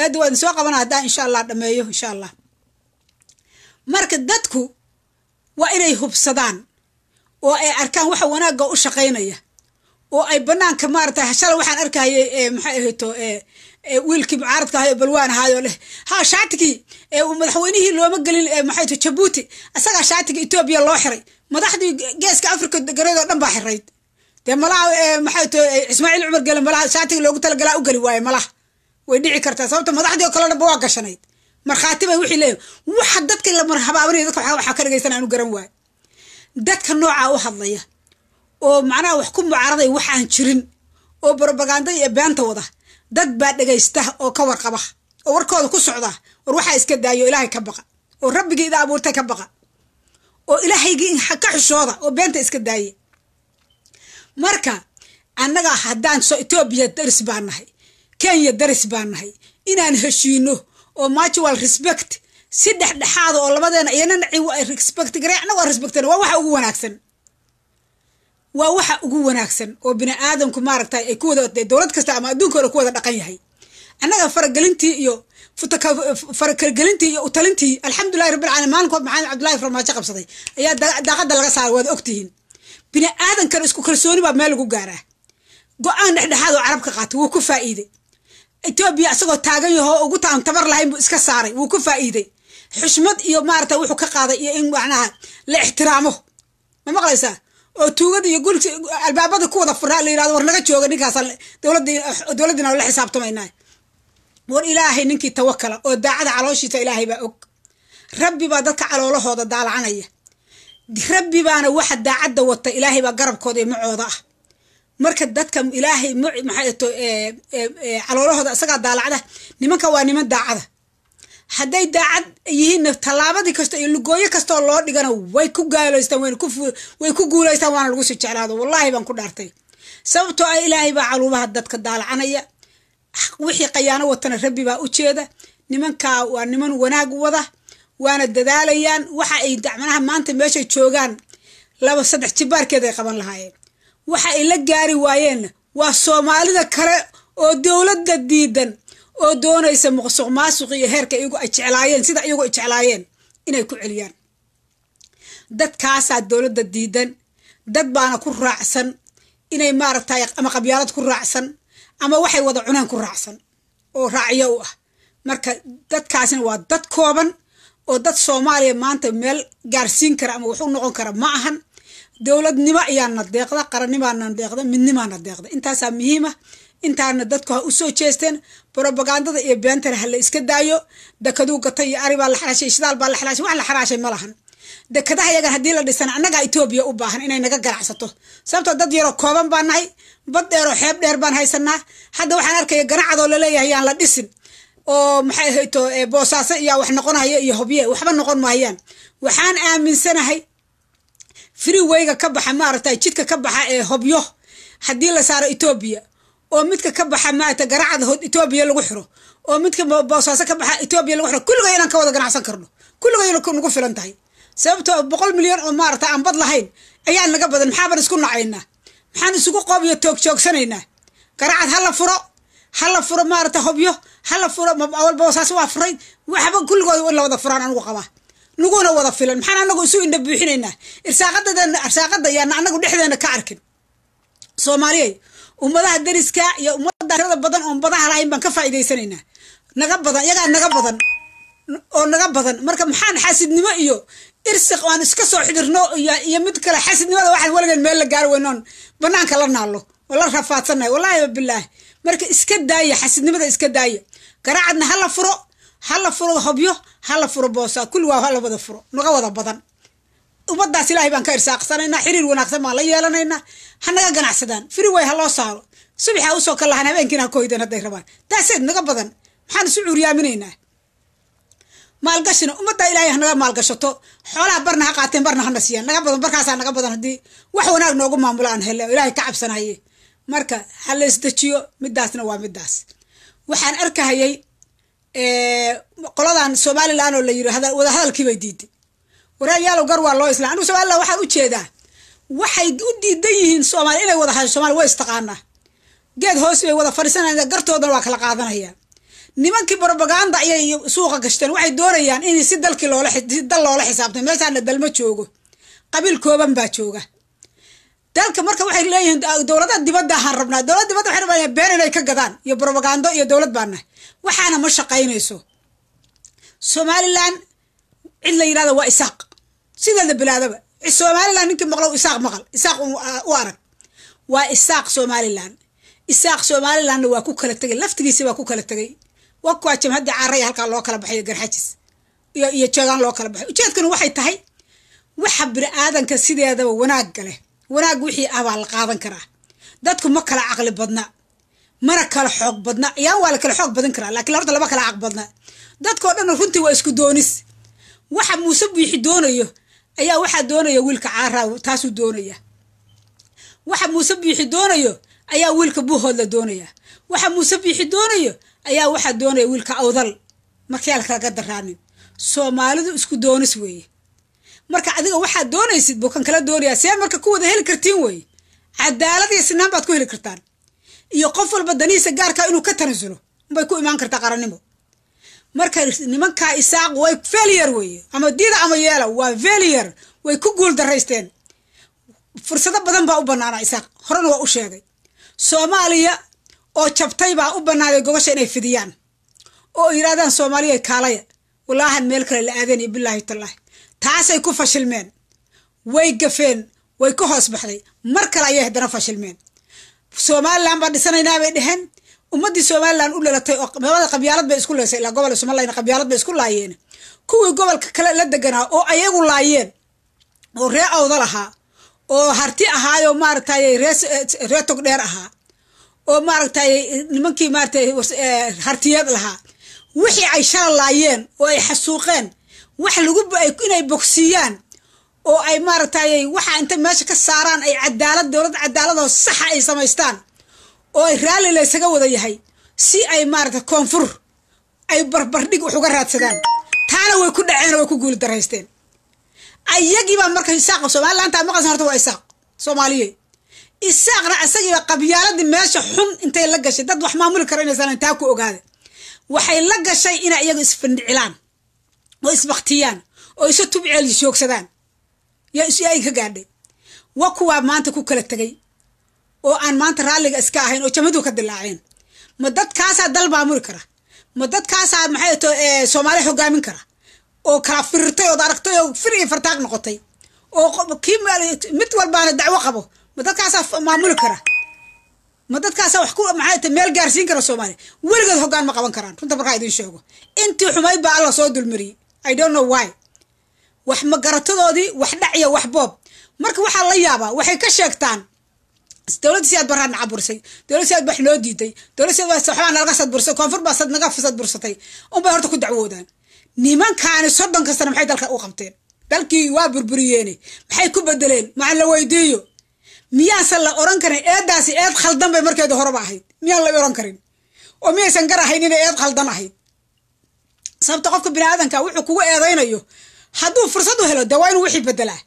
aad waa soo qabana haddaan insha allah dhameeyo insha allah marka dadku waa inay hubsadaan oo ay arkaan waxa wanaagga u shaqaynaya oo ay banaanka maarata shala waxaan arkayay eh, maxay ahayto eh, eh, wiilkii mucaaradka ahay balwaan ahaayoo leh ha shaatigii madaxweynihii looma gelin maxayto jabuuti asagaa shaatiga etoobiya loo xiray madaxdii geeska africa gareedoo dhan baa xirayd dee malaha maxayto ismaaciil cumar gele malaha shaatiga loogu talagala u geli waaye malaha way dhici kartaa sababta madaxdii oo kale dhanba waa gashanayd markhaati baa wixii leeyahay waxa dadka la marhabaabanaya dadka waxaa ka dhagaysanaa anu garan waayo dadka noocaa u hadlaya oo macnaha wax ku mucaaraday waxaan jirin oo barobaganda iyo beenta wada dad baa dhagaysta oo ka warqaba oo warkooda ku socda war waxaa iska daayo ilaahay ka baqa oo rabbigii ida abuurtay ka baqa oo ilaahaygii ka xushooda oo beenta iska daaya marka annaga haddaan soo etoobiya daris baa nahay kenya daris baan nahay inaan heshiino oo mutual respect si dhexdhexaada oo labadeena iyanana respect anagoo respectana waa waxa ugu wanaagsan waa waxa ugu wanaagsan oo bini aadamku maaragtay ay ku wada dowlad kasta ama adduunka ole ku dhaqan yahay annaga faragelintii iyo farakalgelintii iyo utalintii alxamdulilahi rabbil maalinkood maxamed cabdullahi farmaajo qabsaday ayaa daaqada laga saaray waad ogtihiin bini aadankan isku kalsooni baa meel lagu gaaraa go-aan dhexdhexaad oo carabka qaata wuu ku faa'iiday etoobiya asagoo taagan yahoo ugu taaan tabar lahayn buu iska saaray wuu ku faa'iiday xushmad iyo maarata wuxuu ka qaaday iyo in macnaha la ixtiraamo ma maqlaysaa oo tuugada iyo gul albaabada ku wada furnaa la yirahdo war naga jooga ninkaasaan dowladdiina la xisaabtamaynaay war ilaahay ninkii tawakala oo daacada calooshiisa ilaahay baa og rabbi baa dadka caloolahooda daalacanaya rabbi baana waxa daacadda wata ilaahay baa garabkooda iyo macooda ah marka dadka ilaahay maxaato e, e, e, caloolahooda isagaa daalacda nimanka waa niman daacada hadday daacad yihiin tallaabadii kasto iyo lugooyo kastoo loo dhigana way ku gaaloystaan way ku guulaystaan waana lagu sii jeclaado wallaahi baan ku dhaartay sababtoo ah ilaahay baa caluumaha dadka daalacanaya wixii khayaano watana rabbi baa u jeeda nimankaa waa niman wanaag wada waana dadaalayaan waxa ay dacmanaha maanta meeshay joogaan laba saddex jibaarkeed qaban lahaayeen waxa ay la gaari waayeen waa soomaalida kale oo dowladda diidan oo doonaysa maasuq iyo heerka iyagu ay jeclaayeen sida iyagu ay jeclaayeen inay ku celiyaan dadkaasaa dowladda diidan dad baana ku raacsan inay maaragtay ama qabyaalad ku raacsan ama waxay wada cuneen ku raacsan oo raacyo u ah marka dadkaasina waa dad kooban oo dad soomaaliya maanta meel gaarsiin kara ama wax u noqon kara ma ahan dowladnimo ayaana deeqda qarannimaana deeqda midnimaana deeqda intaasaa muhiima intaana dadku ha u jeesteen robagandada iyo beentana hala iska daayo dekaduu gata iyo aribaa la xaraashay isdaal baa la xaraashay wax la xaraashay ma dekadaha yagan haddii la dhisana annagaa etoobiya u baahan inay naga ganacsato sababtoo dad yaroo kooban baan nahay bad dheeroo xeeb dheer baan haysanaa hadda waxaan arkaya ganacadoo laleeyahay yaan la dhisin oo maxay hayto boosaaso iyaa wax noqonaya iyo hobye waxba noqon maayaan waxaan aaminsanahay freewayga ka baxa maaragta jidka ka baxa ee hobyo haddii la saaro etoobiya oo midka ka baxa maarata garacada etoobiya lagu xiro oo midka boosaaso ka baxa etoobiya lagu xiro kulliga inaan ka wada ganacsan karno kulliga nagu filan tahay sababtoo ah boqol milyan oo maarata aan bad lahayn ayaan naga badan maxaaban isku nacaynaa maxaan isugu qoob iyo toog joogsanaynaa garacad hala furo hala furo maarata hobyo hala furo awalba boosaaso waa furay waxba kulligooda in la wada furaan anugu qabaa laguna wada filan maxaan anagu isu indha buuxinaynaa irsaaqadairsaaqada ayaana anagu dhexdeena ka arkin soomaaliyey ummadaha deriska iyo ummadda tirada badan oon badaha lahayn baan ka faa'iidaysanaynaa naga badan iyagaa naga badan oo naga badan marka maxaan xaasidnimo iyo irsiq aan iska soo xidirno iyo mid kale xaasidnimada waxaan waligeen meel la gaari weynoon banaanka la naallo oo la rafaadsannahay wallaahi bilaahi marka iska daaya xaasidnimada iska daaya garaacadna ha furo ha la furo hobyo hala furo boosa kulli waa hala wada furo naga wada badan ummadaas ilaahay baan ka irsaaqsanaynaa xiriir wanaagsan baan la yeelanaynaa hanaga ganacsadaan firi ha loo saaro subaxa usoo kal habeenkiina ha koydan hadday rabaan taaseed naga badan maxaan isu cuuriyaaminaynaa maalgashina ummaddaa ilaahay hanaga maalgashato xoolaha barna ha qaateen barna hana siiyaan naga badan barkaasaa naga badan haddii wax wanaag noogu maamulo aan hele ilaahay ka cabsanaye marka ha la isdejiyo waa midaas waxaan arkahayay qoladan somalilan oo la yiri wada hadalkiibay diiday waraayaalow gar waa loo isla anigu somalilan waxaan u jeedaa waxay u diidan yihiin soomaali inay wada hadasho soomali way istaqaanaa geed hoos bay wada fadhiisanaya gartoodana waa kala qaadanayaa nimankii brobaganda ayay suuqa gashteen waxay doonayaan in si dalkii loola si dal loola xisaabtay meeshaana dalma joogo qabiil kooban baa jooga dalka marka waxay leeyihiin dowladaha dibadda ahaan rabnaa dowlada dibadda waxay rabaan been inay ka gadaan iyo brobagando iyo dowlad baan nahay waxaana ma shaqaynayso somalilan cid la yidhahda waa isaaq sideeda bilaadaba somalilan ninkii maqlow isaaq maqal isaaq u arag waa isaaq somalilan isaaq somalilanna waa ku kala tegay laftigiisa waa ku kala tegay wakuwaa jamhadii caraya halkaa loo kala baxay garxajis iyo jeegaan loo kala baxay ujeedkana waxay tahay waxa bini aadanka sideedaba wanaagga leh wanaag wixii abaa la qaadan karaa dadku ma kala caqli badna mana kala xoog badna ayaan waa la kala xoog badan karaa lakiin horta lama kala caq badna dadkao dhan runtii waa isku doonis waxa muuse biixi doonayo ayaa waxaa doonaya wiilka caaraaw taasuu doonaya waxa muuse biixi doonayo ayaa wiilka buuhood la doonaya waxa muuse biixi doonayo ayaa waxaa doonaya wiilka awdal markyaa la daraanin soomaalidu isku doonis weeye marka adiga waxaad doonaysid buu kan kala doonayaa see marka ku wada heli kartiin wey cadaalad iyo sinaan baad ku heli kartaan iyo qof walba danihiisa gaarkaa inuu ka tanaasulo unbay ku imaan kartaa qarannimo marka nimankaa isaaq way failure weeye ama dida ama yeela waa failure way ku guul daraysteen fursado badan baa u bannaanaa isaaq horena waa u sheegay soomaaliya oo jabtay baa u bannaaday gobasha inay fidiyaan oo yidhahdaan soomaaliya kaalaya walaahan meel kale la aadeen iyo bilaahi tallaahi taasay ku fashilmeen way gafeen way ka hoos baxday mar kale ayay haddana fashilmeen somalilan baan dhisanaynaa bay dheheen ummaddii somalilan u lalatay oo labada qabyaalad bay isku leysay ilaa gobolka somalilan qabyaalad bay isku laayeen kuwii gobolka kale la deganaa oo ayagu laayeen oo ree awda lahaa oo harti ahaayoo maaragtay ree tog dheer ahaa oo maaragtay nimankii maaragtay eh, hartiyeed lahaa wixii ay shala laayeen oo ay xasuuqeen wax inay bogsiiyaan oo ay maaragtay waxa inta meesha ka saaraan ay cadaalad dowlad cadaaladoo saxa ay samaystaan oo ay raalli laysaga wada yahay si ay maaragtay koonfur ay barbardhig wax uga raadsadaan taana way ku dhaceen way ku guuli daraysteen ayagiibaa marka isaaqa somalilaantaa maqalsan horta waa isaaq soomaaliye isaaqna isagiiba qabyaaladii meesha xun intay la gashay dad wax maamuli karo inaysan taa ku ogaada waxay la gashay inay iyagu isfindhicilaan oo isbaktiyaan oo isu tubceel joogsadaan yaa is ka gaadhay wa kuwaa maanta ku kala tegay oo aan maanta raalliga iska ahayn oo jamadu ka dilaaceen ma dadkaasaa dal maamuli kara ma dadkaasaa maxay to soomaaliya hogaamin kara oo kala firirtay ood aragtay oo fir iyo fartaaq noqotay oo kii mid walbaana dacwo qabo ma dadkaasaa maamuli kara ma dadkaasaa wax ku maxay meel gaarsiin kara soomaaliya weligood hoggaan ma qaban karaan runta markaa idin sheego intii xumay baa alla soo dulmariyey i don't know why wax magaratadoodii wax dhacya wax boob marka waxaa la yaabaa waxay ka sheegtaan dowladda siaad baa raadnaca bursay dowlad siaad baa noo diiday dowlad siaad baa waxbaa nalaga sad bursay koonfur baa sad naga sad bursatay unbay horta ku dacwoodaan nimankaani soddon kastana maxay dalka u qabteen dalkii waa burburiyeene maxay ku bedeleen maxaa la weydiiyo miyaasan la oran karin eedaasi eed khaldan bay markeeda horeba ahayd miyaan la oran karin oo miyaysan gar ahayn inay eed khaldan ahayd sababto qofka biniaadanka wuxuu kugu eedaynayo haduu fursad helo dee waa inuu wixii bedelaa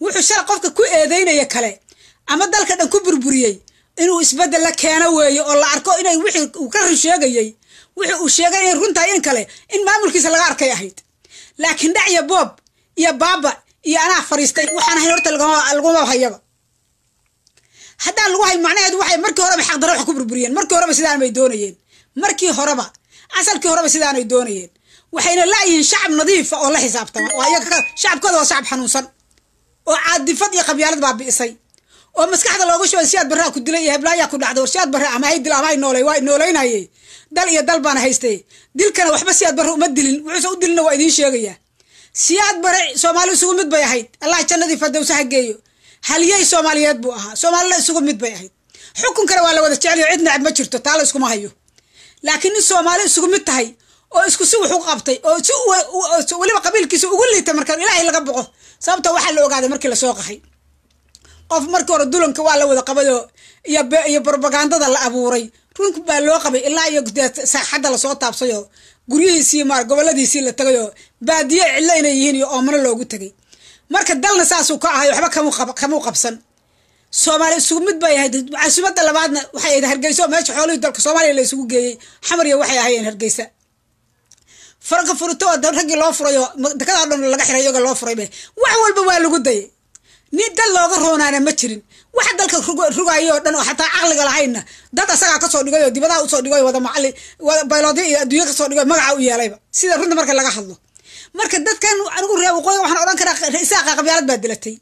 wuxuu shala qofka ku eedeynaya kale ama dalka dhan ku burburiyey inuu isbedel la keeno weeye oo la arko inay wixii uu ka run wixii uu sheegay inay run in kale in maamulkiisa laga arkay ahayd laakiin dhacya boob iyo baaba iyo anaa fadhiistay waxaan ahayn horta laguma hayaba haddaan lagu hay macnaheedu waxay markii horeba xaqdara wax ku burburiyeen markii horeba sidaan doonayeen markii horeba asalkii horeba sidaanay doonayeen waxayna laayihiin shacab nadiifa ah oo la xisaabtama shacabkooda waa shacab xanuunsan oo caadifad iyo qabyaalad baabi'isay oo maskaxda looga shubay siyaad barraa ku dilay iyo heblaayaa ku dhacday war siyaad barra ama hay dil ama hay noolay waa noolaynaye dal iyo dal baana haystay dilkana waxba siyaad barre uma dilin wuxuuse u dilina waa idiin sheegayaa siyaad bare soomaali isugu mid bay ahayd allah jannadii fardowsa ha geeyo haliyey soomaaliyeed buu ahaa soomaalida isugu mid bay ahayd xukunkana waa la wada jecelyo cid nacab ma jirto taa iskuma hayo laakiin in soomaali isugu mid tahay oo isku si wuxu qabtay oo si weliba qabiilkiisa ugu liitay markaan ilaahay laga boqo sababta waxaa la ogaaday markii lasoo qaxay qof markii hore dulanka waa la wada qabayoo iyo propagandada la abuuray runka baa loo qabay ilaa iyo saaxadda lasoo taabsayoo guryihiisii maar goboladiisii la tegayoo baadiyo cidlo inay yihiin iyo oomano loogu tegay marka dalna saasuu ka ahay waxba kamuu qabsan soomaali isugu mid bay ahayd caasimada labaadna waxay ahayd hargeysa oo meesha xoolihii dalka soomaaliya la geeyey xamar iyo waxay ahayeen hargeysa faranka furito waa dan raggii loo furayo dekedaa dhan laga xiray iyaga loo furaybe wax walba waa lagu dayay nin dal looga roonaana ma jirin waxa dalka rugayo dhan oo xataa caqliga lahayna dad asagaa kasoo dhigay oo usoo dhigayo wada macali iyo adduunya kasoo dhigayo magaca u yeelayba sida runta marka laga hadlo marka dadkan anigu ree waqooyi waxaan odhan karaa isaaqa qabyaalad baa dilatay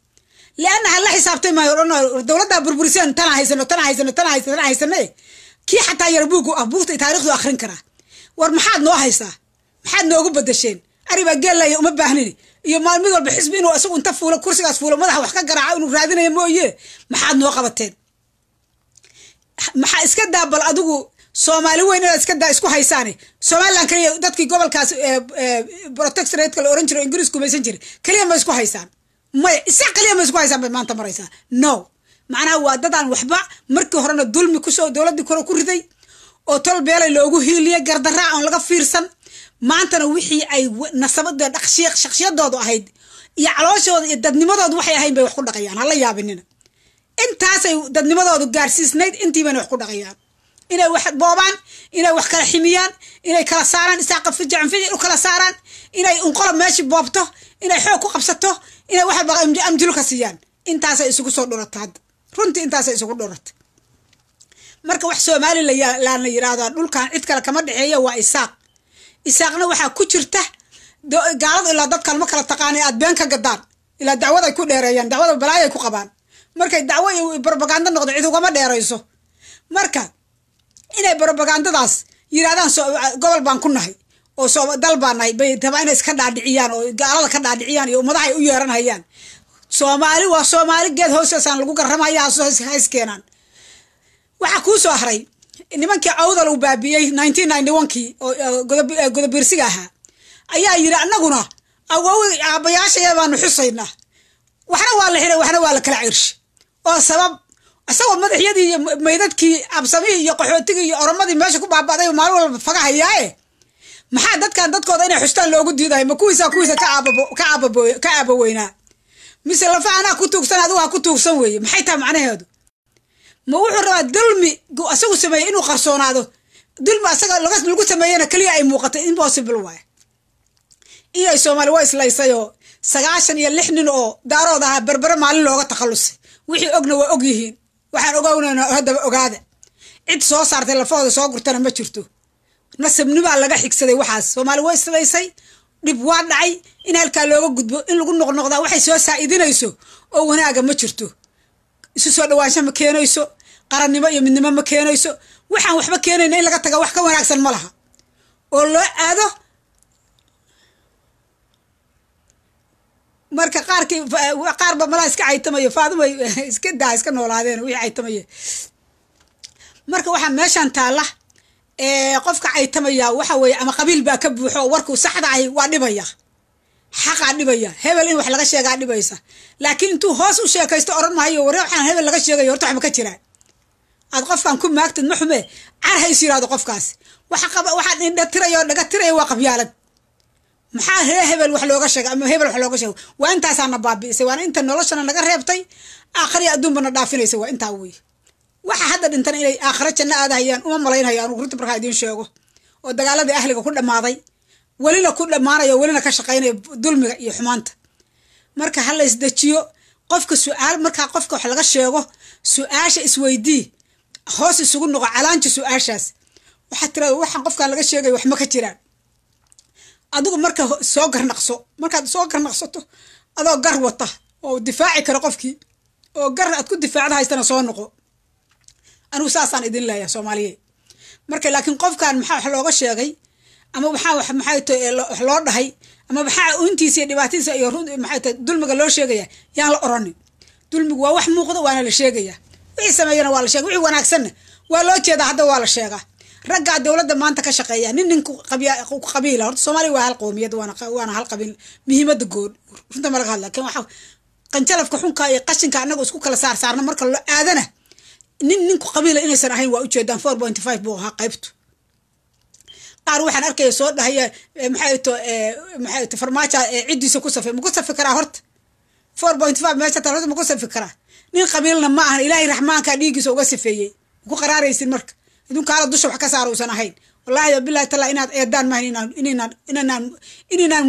liannaha la xisaabtay maayo odhan dowladdaa burburiseen tana haysano tana haysano tana haysano tana haysano kii xataa yar buugu ah buugta taariikhdu akhrin karaa war maxaad noo haysaa maxaad noogu badasheen aribaa geellaya uma baahnin iyo maalmid walba xisbi inuu isagu inta fuulo kursigaas fuulo madaxa wax ka garaaco inuu raadinaya mooye maxaad noo qabateen maxaa iska daa adigu soomaali weyn inaad iska daa isku haysaane somalilan kaliya dadkii gobolkaas eh, eh, protectoratka la oran jiro ingiriis gumaysan jiray kaliya ma isku haysaan maya isaga kaliya ma isku haysaan bay maanta maraysaa no macnaha waa dadaan waxba markii horena dulmi kusoo dowladdii kore ku riday oo tol loogu hiiliya gardaraa oon laga fiirsan maantana wixii ay nasabada shakhsiyadoodu ahayd iyo calooshooda iyo dadnimadoodu waxay ahayn bay wax ku dhaqayaan hala yaabinina intaasay dadnimadoodu gaarsiisnayd intiibayna wax ku dhaqayaan inay wax boobaan inay wax kala ximiyaan inay kala saaraan isaaqa u kala saaraan inay unqolob meeshii boobto inay xoog ku qabsato inay waxaamjilka siiyaan intaasay isugu soo dhurata hadda runtii intaasay isugu dhurata marka wax somalilayaana yiraahdaa dhulkan cid kale kama dhexeeya waa isaaq isaaqna waxaa ku jirta gaalada ilaa dadkan ma kala taqaana aad been ka gadaan ilaa dacwad ku dheereeyaan dacwada balaayaay ku qabaan markay dacwo iyo barobagando noqdo cid ugama dheerayso marka inay barobagandadaas yirahdaan gobol baan ku nahay oo dal baan nahay bay rabaa inay iska dhaadhiciyaan oo gaalada ka dhaadhiciyaan iyo ummadaha ay u yeeranhayaan soomaali waa soomaali geed hoosteesaan lagu garramaya haskeenaan waxaa kuu soo haray nimankii awdal uu baabiyey kii oo eh, eh, ahaa ayaa yidhi annaguna awowi aabayaashaya baanu xusayna waxna waa la xiray waxna waa la kala cirshi oo sabab isagoo madaxyadii iyo maydadkii absamihii iyo qaxootigii iyo oromadii meesha ku baaba'day maalin walba fagahayaaye maxaa dadkan dadkooda inay xustaan loogu diidayo ma kuwiisaa kuwiisa ka aabaweynaa mise lafa ku tuugsan adigu ha ku tuugsan weeye maxay tahay macnaheedu ma wuxuu rabaa dulmi asagu sameeyey inuu qarsoonaado dulmi asaga lagu sameeyana keliya ay muuqatay impossible waay iyo soomaali waa islaysayoo sagaashan iyo lix nin oo daarood ahaa berbere maalin looga takhallusay wixii ogna waa og yihiin waxaan ogownana haddaba ogaada cid soo saartay lafahooda soo gurtana ma jirto nasabnimaa laga xigsaday waxaas soomaali waa islaysay dhib waa dhacay in halkaa looga gudbo in lagu noqnoqdaa waxay soo saa oo wanaaga ma jirto isu soo dhawaansho ma keenayso qarannimo iyo midnimo ma keenayso waxaan waxba keenayna in laga taga wax ka wanaagsan ma laha oo loo aado marka qaarkii qaarba malaa iska caytamayo faadumay (laughs) iska daa iska noolaadeen wixii caytamaye marka waxaa meeshaan taalla qofka caytamaya waxa weeye ama qabiil baa ka buuxo warkuu saxda ahi waa dhibaya xaqaa dhibaya hebel in wax laga sheegaa dhibaysa laakiin intuu hoos u sheekaysto oran maayo ware waxaan hebel laga sheegayo horta waxba ka jiraan aad qofkan ku maagtad ma xume car ha is qofkaas waxaan indha tirayo dhaga tiraya waa qabyaalad maxaa ree hebel wax looga sheega ama hebel wax looga sheego waa intaasaana baabi'isay waana inta noloshana naga reebtay aakhariya adduunbana dhaafinaysa waa intaa wey waxa hadda dhintana inay aakhiro janna aadahayaan uma malaynhayo anuu runta markaa idiin sheego oo dagaaladii ahliga ku dhammaaday welina ku dhammaanayo welina ka shaqaynayo dulmiga iyo xumaanta marka ha la isdejiyo qofka suaal markaa qofka wax laga sheego su-aasha isweydii hoos isugu noqo calaanji su-aashaas waxaa tira waxaan qofkaa laga sheegay wax ka jiraan adigu marka soo garnaqso markaad soo garnaqsato adoo gar wata oo difaaci karo qofkii oo gar aad ku difaacda haystana soo noqo anigu saasaan idin leeyaa soomaaliye marka laakiin qofkan maxaa wax looga sheegay ama waxaa loo dhahay ama waxaa untiisa iyo dhibaatadiisa iyo maxay tahay dulmiga loo sheegaya yaan la oranin dulmigu waa wax muuqda waana la sheegaya wixii sameeyana waa la sheega wixii wanaagsanna waa loo jeedaa hadda waa la sheegaa raggaa dowladda maanta ka shaqeeya nin nin qabiila horta soomaaliya waa hal qoomiyad waana hal qabiil muhiimada goon runta ma laga hadla lakin waxa qanjalafka xunka iyo qashinka annaga isku kala saar saarna marka loo aadana nin ninku qabiila inaysan ahayn waa ujeedaan four point five buu ahaa qaybtu qaar waxaan arkaya soo dhahaya eh, maxato eh, eh, ciddiisa ku safi maku safi karaa horta four point five meesha horta maku safi karaa nin qabiilna ma ahan ilaahay raxmaanka dhiiggiisa uga safeeyey ku qaraaraysin marka adunkaala dusha wax ka saara uusan ahayn wallaahi bilahi tala inaad eedaan maahan inaan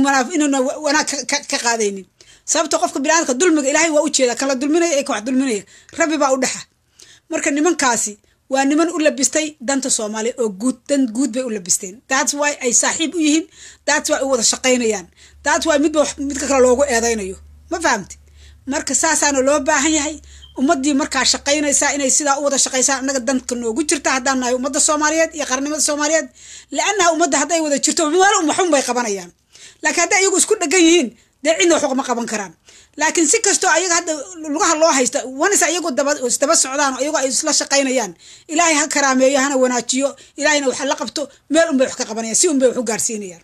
wanaag ka qaadaynin sababta qofka biniaadamka dulmiga ilaahay waa u jeeda kala dulminaya ee ka wax dulminaya rabbi baa u dhexa marka nimankaasi waa niman u labistay danta soomaaliya oo guud dan guud bay u labisteen that's why ay saaxiib u yihiin that's why u wada shaqaynayaan that's why midba midka kale loogu eedaynayo ma fahamti marka saasaana loo baahan yahay ummadii markaa shaqaynaysaa inay sidaa u wada shaqaysaan annaga danka noogu jirta haddaan nahay ummadda soomaaliyeed iyo qarnimada soomaaliyeed liannaha ummadda hadday wada jirto meel umaxun bay qabanayaan laakiin hadday iyagu isku dhegan yihiin dee cidna waxuma qaban karaan laakiin si kastoo ayaga hadda lugaha loo haysta wanas ayagoo daisdaba socdaan o ay isla shaqaynayaan ilaahay ha karaameeyo hana wanaajiyo ilaahayna wax la qabto meel unbay wax ka qabanayaan si unbay wax u gaarsiinayaan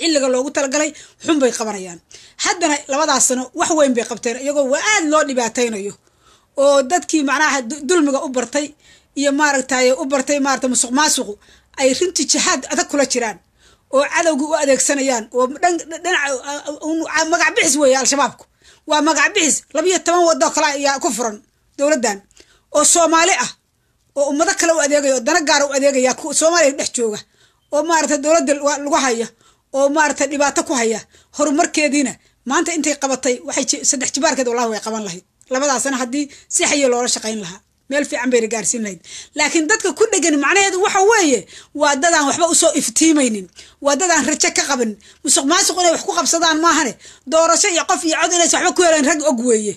xilliga loogu talagalay xunbay qabanayaan haddana labadaas sano wax weyn bay qabteen iyagoo aad loo dhibaataynayo oo dadkii macnaha dulmiga u bartay iyo maaragtay u bartay maarata musuq maasuqu ay runtii jihaad adag kula jiraan oo cadowga u adeegsanayaan oo dhanaca magac bixis weeye al-shabaabku waa magac bixis labayo toban wadoo kale ayaa ku furan dowladdan oo soomaali ah oo ummado kale u adeegaya oo dana gaara u adeegaya soomaaliya dhex jooga oo maarata dowladda lagu haya oo maarata dhibaato ku haya horumarkeediina maanta intay qabatay waxay saddex jibaarkeed wallahi way qaban lahayd labadaasna haddii si xayo loola shaqayn lahaa meel fiican bayna gaarsiin lahayd laakiin dadka ku dhegan macnaheedu waxa weeye waa dadaan waxba usoo iftiimaynin waa dadaan rajo ka qaban musuq maasuq inay wax ku qabsadaan maahane doorasho iyo qof iyo cod inays waxba ku heleen rag og weeye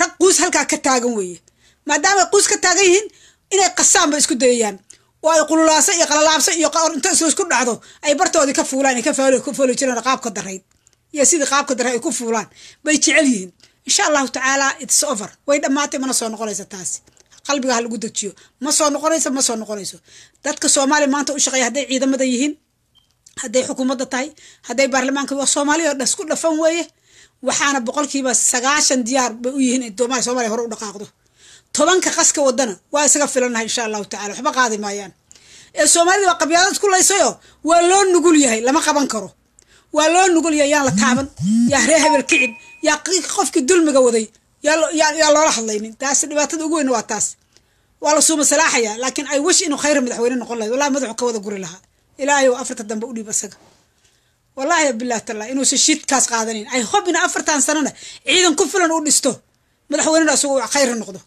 rag quus halkaa ka taagan weeye maadaama quus ka taagan yihiin inay qasaanba isku dayayaan oo ay qululaaso iyo qalalaabso iyo inta isku dhacdo ay bartoodii ka fuulaan ay ka fooli jireen qaabka darayd iyo sidii qaabka darayd ay ku fuulaan bay jecel yihiin insha allahu tacaala its over way dhammaatay mana soo noqonaysa taasi qalbiga halagu dejiyo ma soo noqonayso ma soo noqonayso dadka soomaaliya maanta u shaqeeya hadday ciidamada yihiin hadday xukuumadda tahay hadday baarlamaanka soomaaliya isku dhafan weeye waxaana boqolkiiba sagaashan diyaar bay u yihiin in doomaha soomaliya hore u dhaqaaqdo tobanka qaska wadana waa isaga filannaha insha allahu tacala waxba qaadi maayaan ee soomaalida waa qabyaadad ku laysayo waa loo nugul yahay lama qaban karo waa loo nugul yahay yaan la taaban yaa reer hebel kicin yaa qofkii dulmiga waday yaa loola hadlaynin taas dhibaatada ugu weyn waa taas waa la suuma salaaxaya laakiin ay wish inuu khayr madaxweyne noqon lahayd wallahi madaxu ka wada guri lahaa ilaahay oo afarta dambe u dhiib asaga wallahi bilah talla inuusan shidkaas qaadanin ay hob afartan sanona ciidan ku filan uu dhisto madaxweynena isagu khayr noqdo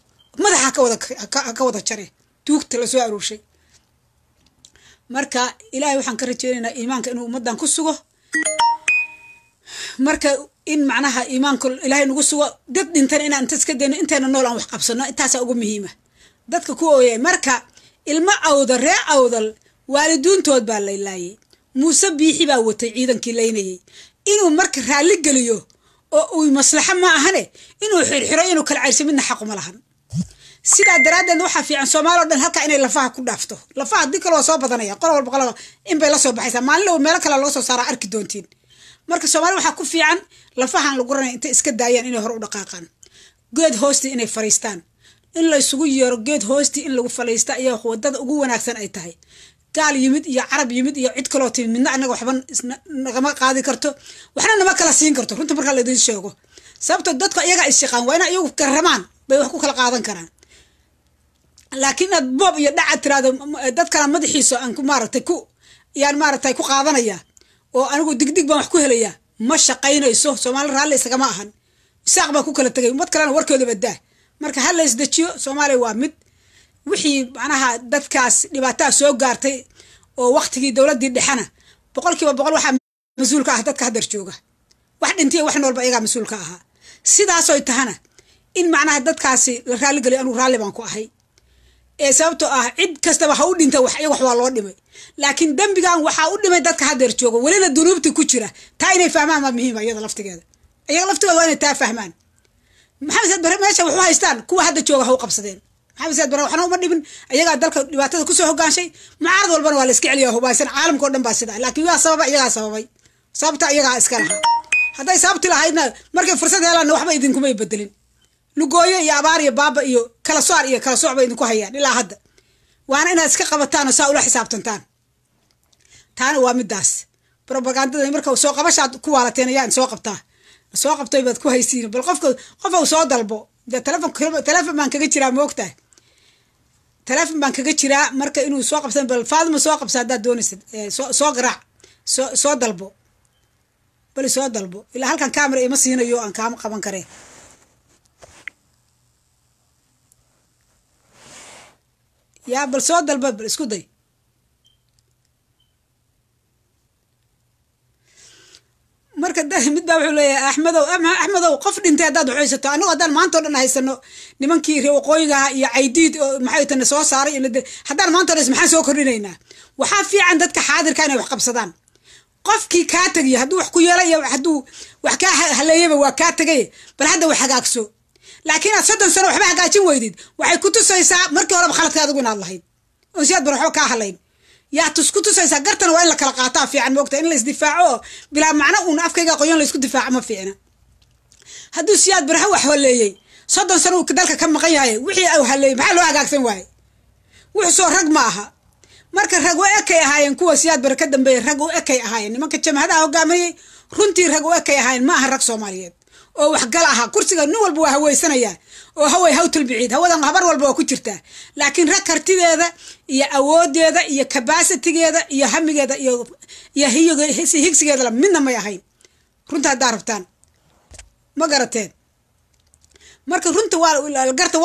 madaxa ka wada jare tuugta lasoo aroorshay marka ilaahay waxaan ka rajeynaynaa iimaanka inuu ummadan ku sugo marka in macnaha iimaanka ilaahay nagu sugo dad dhintana inaan inta iska dayno intayna nool aan wax qabsano intaasaa ugu muhiima dadka ku ooyay marka ilmo awdal ree awdal waaliduuntood baa laylaayay muuse biixi baa watay ciidankii laynayay inuu marka raalli geliyo oo uu maslaxo ma ahane inuu xirxiro inuu kala cayrso midna xaquma lahan sidaa daraaddeedna waxaa fiican soomaalio dhan halkaa inay lafaha ku dhaafto lafaha haddii kale soo badanaya qol walba qol in bay baxaysaa maalin lawa meelo kale laga soo saaraa arki doontiin marka soomaalida waxaa ku fiican lafahan lagu rana intay iska daayaan inay hore u dhaqaaqaan geed hoostii inay fariistaan in la yeero geed hoosti in lagu fadhiista ayaa wadada ugu wanaagsan ay tahay gaal yimid iyo carab yimid iyo cid kaloo timid midna anaga waxba nagama qaadi karto waxna nama kala siin karto runta markaa laydin sheego sababto dadku iyagaa isshaqaan waa ina iyagu garamaan bay wax ku kala qaadan karaan laakiin inaad boob iyo dhacad tiraado dad kala madaxiiso aan ku maaragtay ku yaan maaragtay ku qaadanayaa oo anigu digdig baan wax ku helayaa ma shaqaynayso soomaali raalli isagama ahan isaaq baa ku kala tegay ummad kalena warkeedaba badaa marka ha laysdejiyo soomaaliya waa mid wixii macnaha dadkaas dhibaataa soo gaartay oo waqtigii dowladii dhexena boqol kiiba boqol waxaa mas-uulka ah dadka hadar jooga wax dhintiya wax noolba iyagaa mas-uulka ahaa sidaasoy tahana in macnaha dadkaasi la raalligeliyo anuu raalli baan ku ahay ee sababto ah cid kastaba ha u dhinta wax waa loo dhimay laakiin dembigan waxaa u dhimay dadka hadeer jooga welina dunuubta ku jira taa inay fahmaan waa muhiima ah iyada laftigeeda iyaga laftigood waa inay taa fahmaan maxamed saad bare meesha waxu haystaan kuwa hadda jooga ha u qabsadeen maxamed saad bare waxna uma dhimin iyagaa dalka dhibaatada kusoo hogaanshay mucaarad walbana waa la iska celiya hubaasan caalamka o dhan baa sida laakiin waa sababa iyagaa sababay sababta iyagaa iska lahaa hadday sababti lahaydna markay fursad heelaanna waxba idinkumay bedelin lugooyo iyo abaar iyo baaba iyo kala soar iyo kala sooc bay idinku hayaan ilaa hadda waana inaad iska qabataan oo saa ula xisaabtantaan taana waa midaas robagandada marka soo qabashaad ku waalateen ayaa soo qabtaa soo qabtay baad ku haysiin bal qofka qofa soo dalbo de telefoon telefoon baan kaga jiraa moogtahay telefoon baan kaga jiraa marka inuu soo qabsan bal faadima soo qabsa haddaad doonaysa soo garaac soo soo dalbo bal soo dalbo ilaa halkan camera ima siinayo aan kaama qaban kareen yaa bal soo dalba bal isku day marka (laughs) midbaa wuxuu leeyahay axmedow eh, axmedow qof dhintay haddaad waxaysato anigu haddaan maantao dhan haysano nimankii ree waqooyigaha iyo caydiid oo maxay soo saaray haddaan maantao dhan maxaan soo kordhinaynaa waxaa fiican dadka xaadirka inay wax qabsadaan qofkii kaa tegiya hadduu wax ku yeelay hadduu wax kaa haleeyaba waa kaa tegay bal hadda wax hagaagso laakiin aad soddon sano waxba hagaajin weydid waxay ku tusaysaa markii horeba khaladka adigu inaad lahayd oon siyaad bar kaa halayn yaa tus ku tusaysaa gartana waa in la kala qaataa fiican moogta in la bilaa macno uun afkayga qoyon laysku difaaco ma fiicna hadduu siyaad barxo wax haleeyey soddon sano uu dalka ka maqan yahay wixii au haleeyey maxaa loo hagaagsan waaye wuxuusoo rag ma aha marka rag u ekay ahaayeen kuwa siyaad bare ka dambeeyey rag u ekay ahaayeen nimanka jamhadaha hogaamayey runtii rag u ekay ahaayeen ma aha rag soomaaliyeed oo waxgal ahaa kursiga nin walba waa haweysanaya oo haway hawtul biciid hawadan habar walba waa ku jirtaa laakiin rag kartideeda iyo awoodeeda iyo kabasitigeeda iyo hamigeeda iyo iyo higsigeedala midna may ahayn runta haddaa rabtaan ma garateen marka runta waa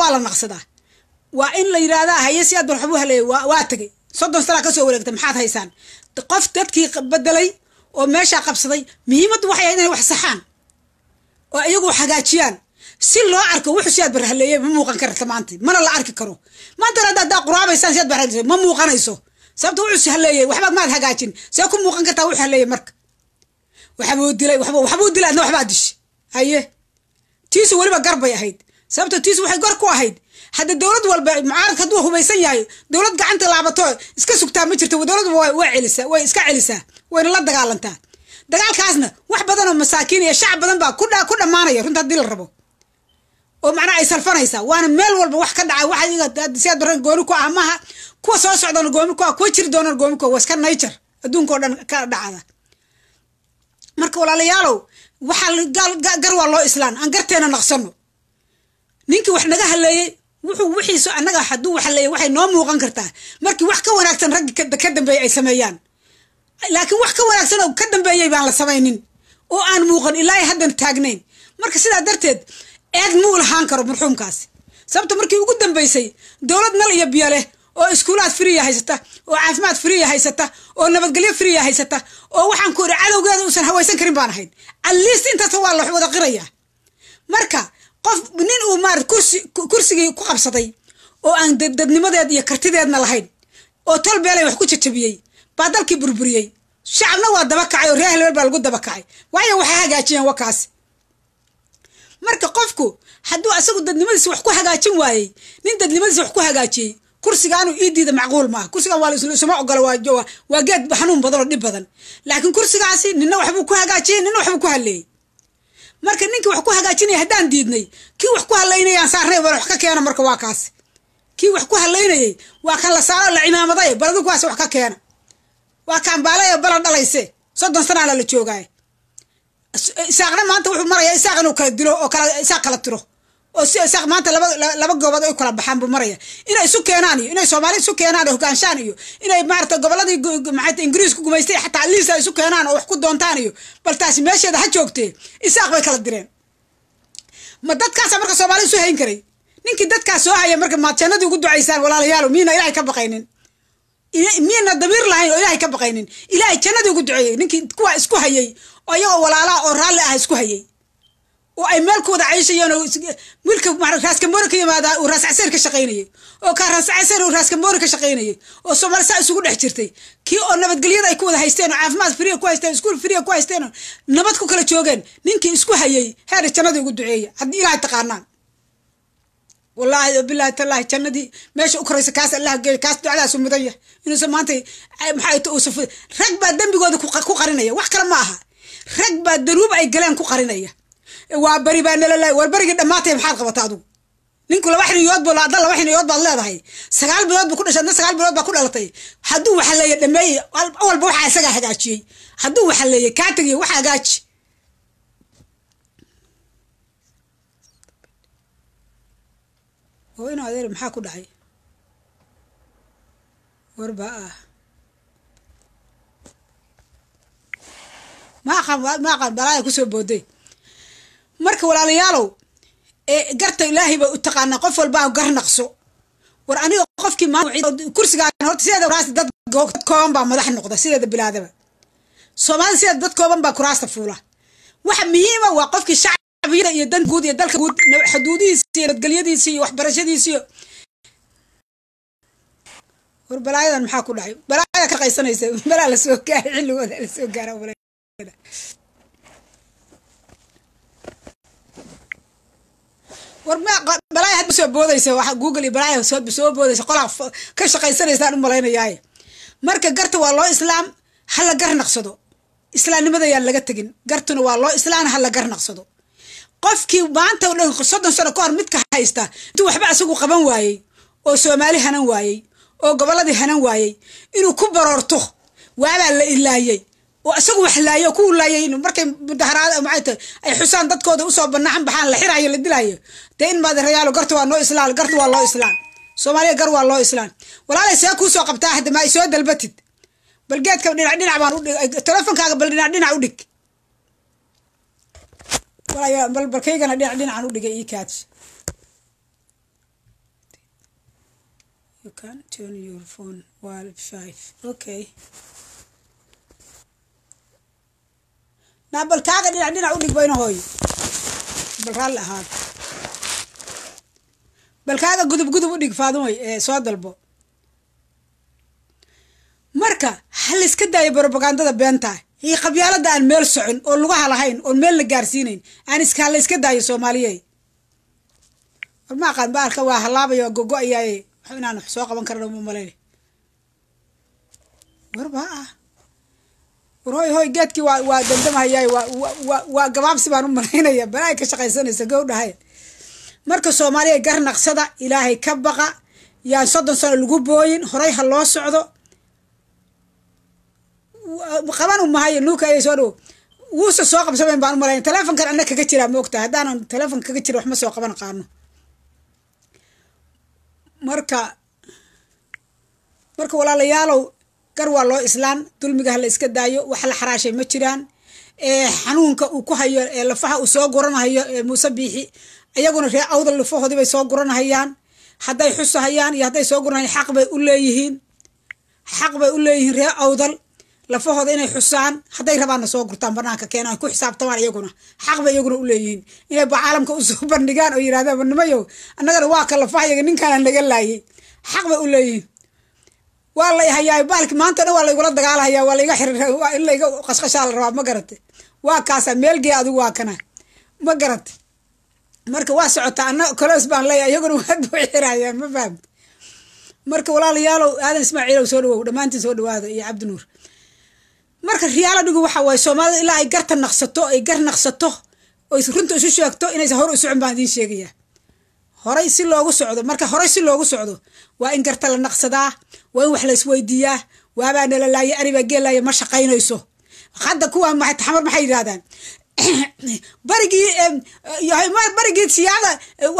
waa la naqsadaa waa in la yidhaahdaa haye si aad marxubu haleey waa tagay soddon salaa kasoo wareegta maxaad haysaan qof dadkii bedelay oo meeshaa qabsaday muhiimaddu waxay ahayd inay wax saxaan oo iyagu hagaajiyaan si loo arko wuxuu si aad barhaleeyey ma muuqan karta maanta mana la arki karo maantana hadda quraabaysaan si aad ma muuqanayso sababta wuxuu si waxbaad maad hagaajin see ku muuqan kartaa wuxuu haleeyey marka waxbuu dilay waxbuu dilay adna waxbaa dishay haye tiisu weliba garbay ahayd sababta tiisu waxay gor ku ahayd hadda dowlad walba mucaaradka hadduu hubaysan yahay dowlad gacanta laabato iska sugtaa ma jirto dowlad waa celisaa way iska celisaa wayna la dagaalantaa dagaalkaasna wax badanoo masaakiin iyo shacab badan baa ku dhammaanaya runta haddii la rabo oo macnaa ay salfanaysaa waana meel walba wax ka dhacay waxasiadoran gooni ku ah maha kuwa soo socdana goomi ku ah kuwa jiri doonana goomi ku ah waska nature adduunka oo dhan ka dhacda marka walaalayaalow waxaa garwaa loo islaan aan garteena naqsano ninkii wax naga haleeyey wuxuu wixiiso annaga hadduu wax haleeyey waxay noo muuqan kartaa markii wax ka wanaagsan raggi ka dambeeyey ay sameeyaan laakiin wax ka wanaagsan oo ka dambeeyey baan la samaynin oo aan muuqan ilaa haddan taagnayn marka sidaa darteed eed muu lahaan karo marxuumkaasi sababta markii ugu dambeysay dowlad nal iyo biyo leh oo iskuulaad friya haysata oo caafimaad friya haysata oo nabadgelyo friya haysata oo waxaan ku iri cadowgeeda uusan hawaysan karin baan ahayn atleast intaasa waa la wada qiraya marka qof nin uu maarad kursigii ku qabsaday oo aan dadnimadeed iyo kartideedna lahayn oo tol beelay wax ku jajabiyey baa dalkii burburiyey shacabna waa daba kacay oo reer hebel baa lagu daba kacay waayo waxay hagaajiyeen wakaasi marka qofku hadduu asagu dadnimadiisa wax ku hagaajin waayey nin dadnimadiisa wax ku hagaajiyey kursigaanu iidiida macquul maaha kursigaan waalisma ogola waa geed xanuun badan oo dhib badan laakiin kursigaasi nina waxbuu ku hagaajiyey nina waxbuu ku hadleeyey marka ninkii wax ku hagaajinaya haddaan diidnay kii wax ku hadlaynayaan saarnay bal wax ka keena marka waa kaas kii wax ku hadlaynayay waa kan la saaro la cimaamaday bal adigu wax ka keena waa kaambaalay oo balan dhalayse soddon sanaala la joogaay isaaqna maanta wuxuu marayaa isaaq inuu kala dilo oo kala isaaq kala tiro oo si isaaq maanta laba laba goobood ay kala baxaan buu maraya inay isu keenaan iyo inay soomaali isu keenaan oo hogaanshaan iyo inay maarata goboladii maxaa ingiriisku gumaystay xataa liisa isu keenaan oo wax ku doontaan iyo bal taasi meesheeda ha joogtee isaaq bay kala direen ma dadkaasa marka soomaali isu hayn karay ninkii dadkaas soo haya marka maad ugu ducaysaan walaalayaalo miina ilaahay ka baqaynin miyana damiir lahayn oo ilaahay ka baqaynin ilaahay jannadii ugu duceeyey ninkii kuwa isku hayey oo iyagoo walaalaha oo raalli ah isku hayey oo ay meel ku wada cayshayeen oo milka raaskamoori ka yimaadaa uu raascaseer ka shaqaynayey oo kaa raascaseer uu raaskamoori ka shaqaynayey oo soomaali saa isugu dhex jirtay kii oo nabadgelyada ay ku wada haysteen oo caafimaad firiya ku haysteen iskuul firiya ku haysteen nabad ku kala joogeen ninkii isku hayey heer jannadii ugu duceeyey haddii ilaahay taqaanaan wallaahi oo talahi tallaahi jannadii meesha u koraysa kaas allah geey kaas ducadaasu mudan yahay inuusan maanta maxay ta rag baa dembigooda ku qarinaya wax kale ma aha rag baa daruub ay galeen ku qarinaya waa beri baa nalalaay war berigii dhammaatay maxaad qabata adugu ninku laba xiniyood buu laada laba xiniyood baad leedahay sagaal bilood buu ku dhashay adna sagaal bilood baa ku dhalatay hadduu waxaleeya dhameeyey walba waxaa isagaa hagaajiyey hadduu waxaleeyey kaa tegiyey wax hagaaji hooyana adeer maxaa ku dhacay warbaa ah ma aqaan ma balaaya kusoo booday marka walaalayaalow ee garta ilaahay baa u taqaanaa qof walbaa gar naqso war aniga qofkii kursigaan baa madax noqda sideeda bilaadaba soomaali sideeda dad kooban baa kuraasta fuula waxa muhiima waa qofkii shacab iyo dan guud iyo dalka guud xuduudihiisa iyo nabadgelyadiisa iyo waxbarashadiisa war balaayadan maxaa ku dhacay balaaya ka qaysanaysa (laughs) balaa lasoo gaaray xilligooda lasoo gaara walayada war balaaya hadba soo boodaysa waxa google iyo balaaya hadba soo boodaysa qolaa ka shaqaysanaysaan u malaynayaay marka garta waa loo islaam hala gar naqsado islaamnimada yaan laga tegin gartuna waa loo islaam hala gar naqsado qofkii maanta o soddon sano ka hor midka haysta intuu waxba isagu qaban waayey oo soomaali hanan waayey oo goboladii hanan waayey inuu ku baroorto waabaa la ilaayey oo isagu wax laayo ku laayay markay mudaharaad maxay ay xusaan dadkooda usoo banaxan baxaan la xiraayo la dilaayo dee in maad garta waa noo islaan garta waa loo islaan soomaaliya gar waa loo islaan walaalay see kuusoo qabtaa hadda ma ay soo dalbatid bal dhinac dhinac baan udhig teleefonkaaga bal dhinac dhinac u dhig balkaygana dhinac dhinacan u dhigay ikaaj naa balkaaga dhinac dhinac u udhig baynahoy bal raalli ahaad balkaaga gudub gudub u dhig faadumay ee soo dalbo marka hal iska daaya propagandada beentaah iyo qabyaalada aan meel socon oo lugaha lahayn oon meel la gaarsiinayn aan iska daayo soomaaliye warma aqaan baalka waa halaabaya waa gogo-ayaaye wax inaan soo qaban karana uma malayne warba ah war hoy hoy geedkii waa waa dandamahayaay waa waa gabaabsi baan u malaynaya balaa ka shaqaysanaysa gowdhahay marka soomaaliya gar naqsada ilaahay ka baqa yaan soddon sano lagu booyin horay ha loo socdo qabanu mahayo nuukaaya soo dhow wuusa soo qabsamayn baan umalayn teleefonkan anna kaga jiraa maogtaha haddaanan teleefonka kaga jira wax soo qaban qaano marka marka walaalayaalow gar waa loo islaan dulmiga la iska daayo wax la xaraashay ma jiraan ee xanuunka uu ku hayo ee lafaha uu soo guranhayo ee muuse biixi iyaguna ree awda lafahoodii bay soo guranahayaan hadday xusahayaan iyo hadday soo guranayaan xaq bay u leeyihiin xaq bay u leeyihiin ree awdal lafahooda inay xusaan hadday rabaanna soo gurtaan banaanka keenaan ku xisaabtamaan iyaguna xaq bay iyaguna u leeyihiin inay bacaalamka usoo (laughs) bandhigaan oo yirahdaan barnimayow annagana waa lafahayaga ninkaana laga laayay xaq u leeyihiin waa la hayaa baalki maanta waa laygula dagaalhayaa waa layga xiriir in qashqashaa la rabaa ma garate waa kaasaa meelgee adigu waa kana ma garate marka waa socotaa anna coloos baan leeyahay iyaguna waad (laughs) buu ma fahamta marka walaalayaalow aadan ismaaciilow soo dhawow dhammaantiin soo dhawaada iyo cabdinuur marka riyaala dhigu waxa waaye soomaalida ilaa ay garta naqsato ay gar naqsato oy runta isu sheegto inaysan hore u socon baan idiin sheegaya horay si loogu socdo marka horay si loogu socdo waa in garta la naqsadaa waa in wax la isweydiiyaa waabaa nalalaaya aribaa geelaaya ma shaqaynayso hadda kuwaan taxamar maxay yidhahdaan (clears throat) barigii barigii siyaada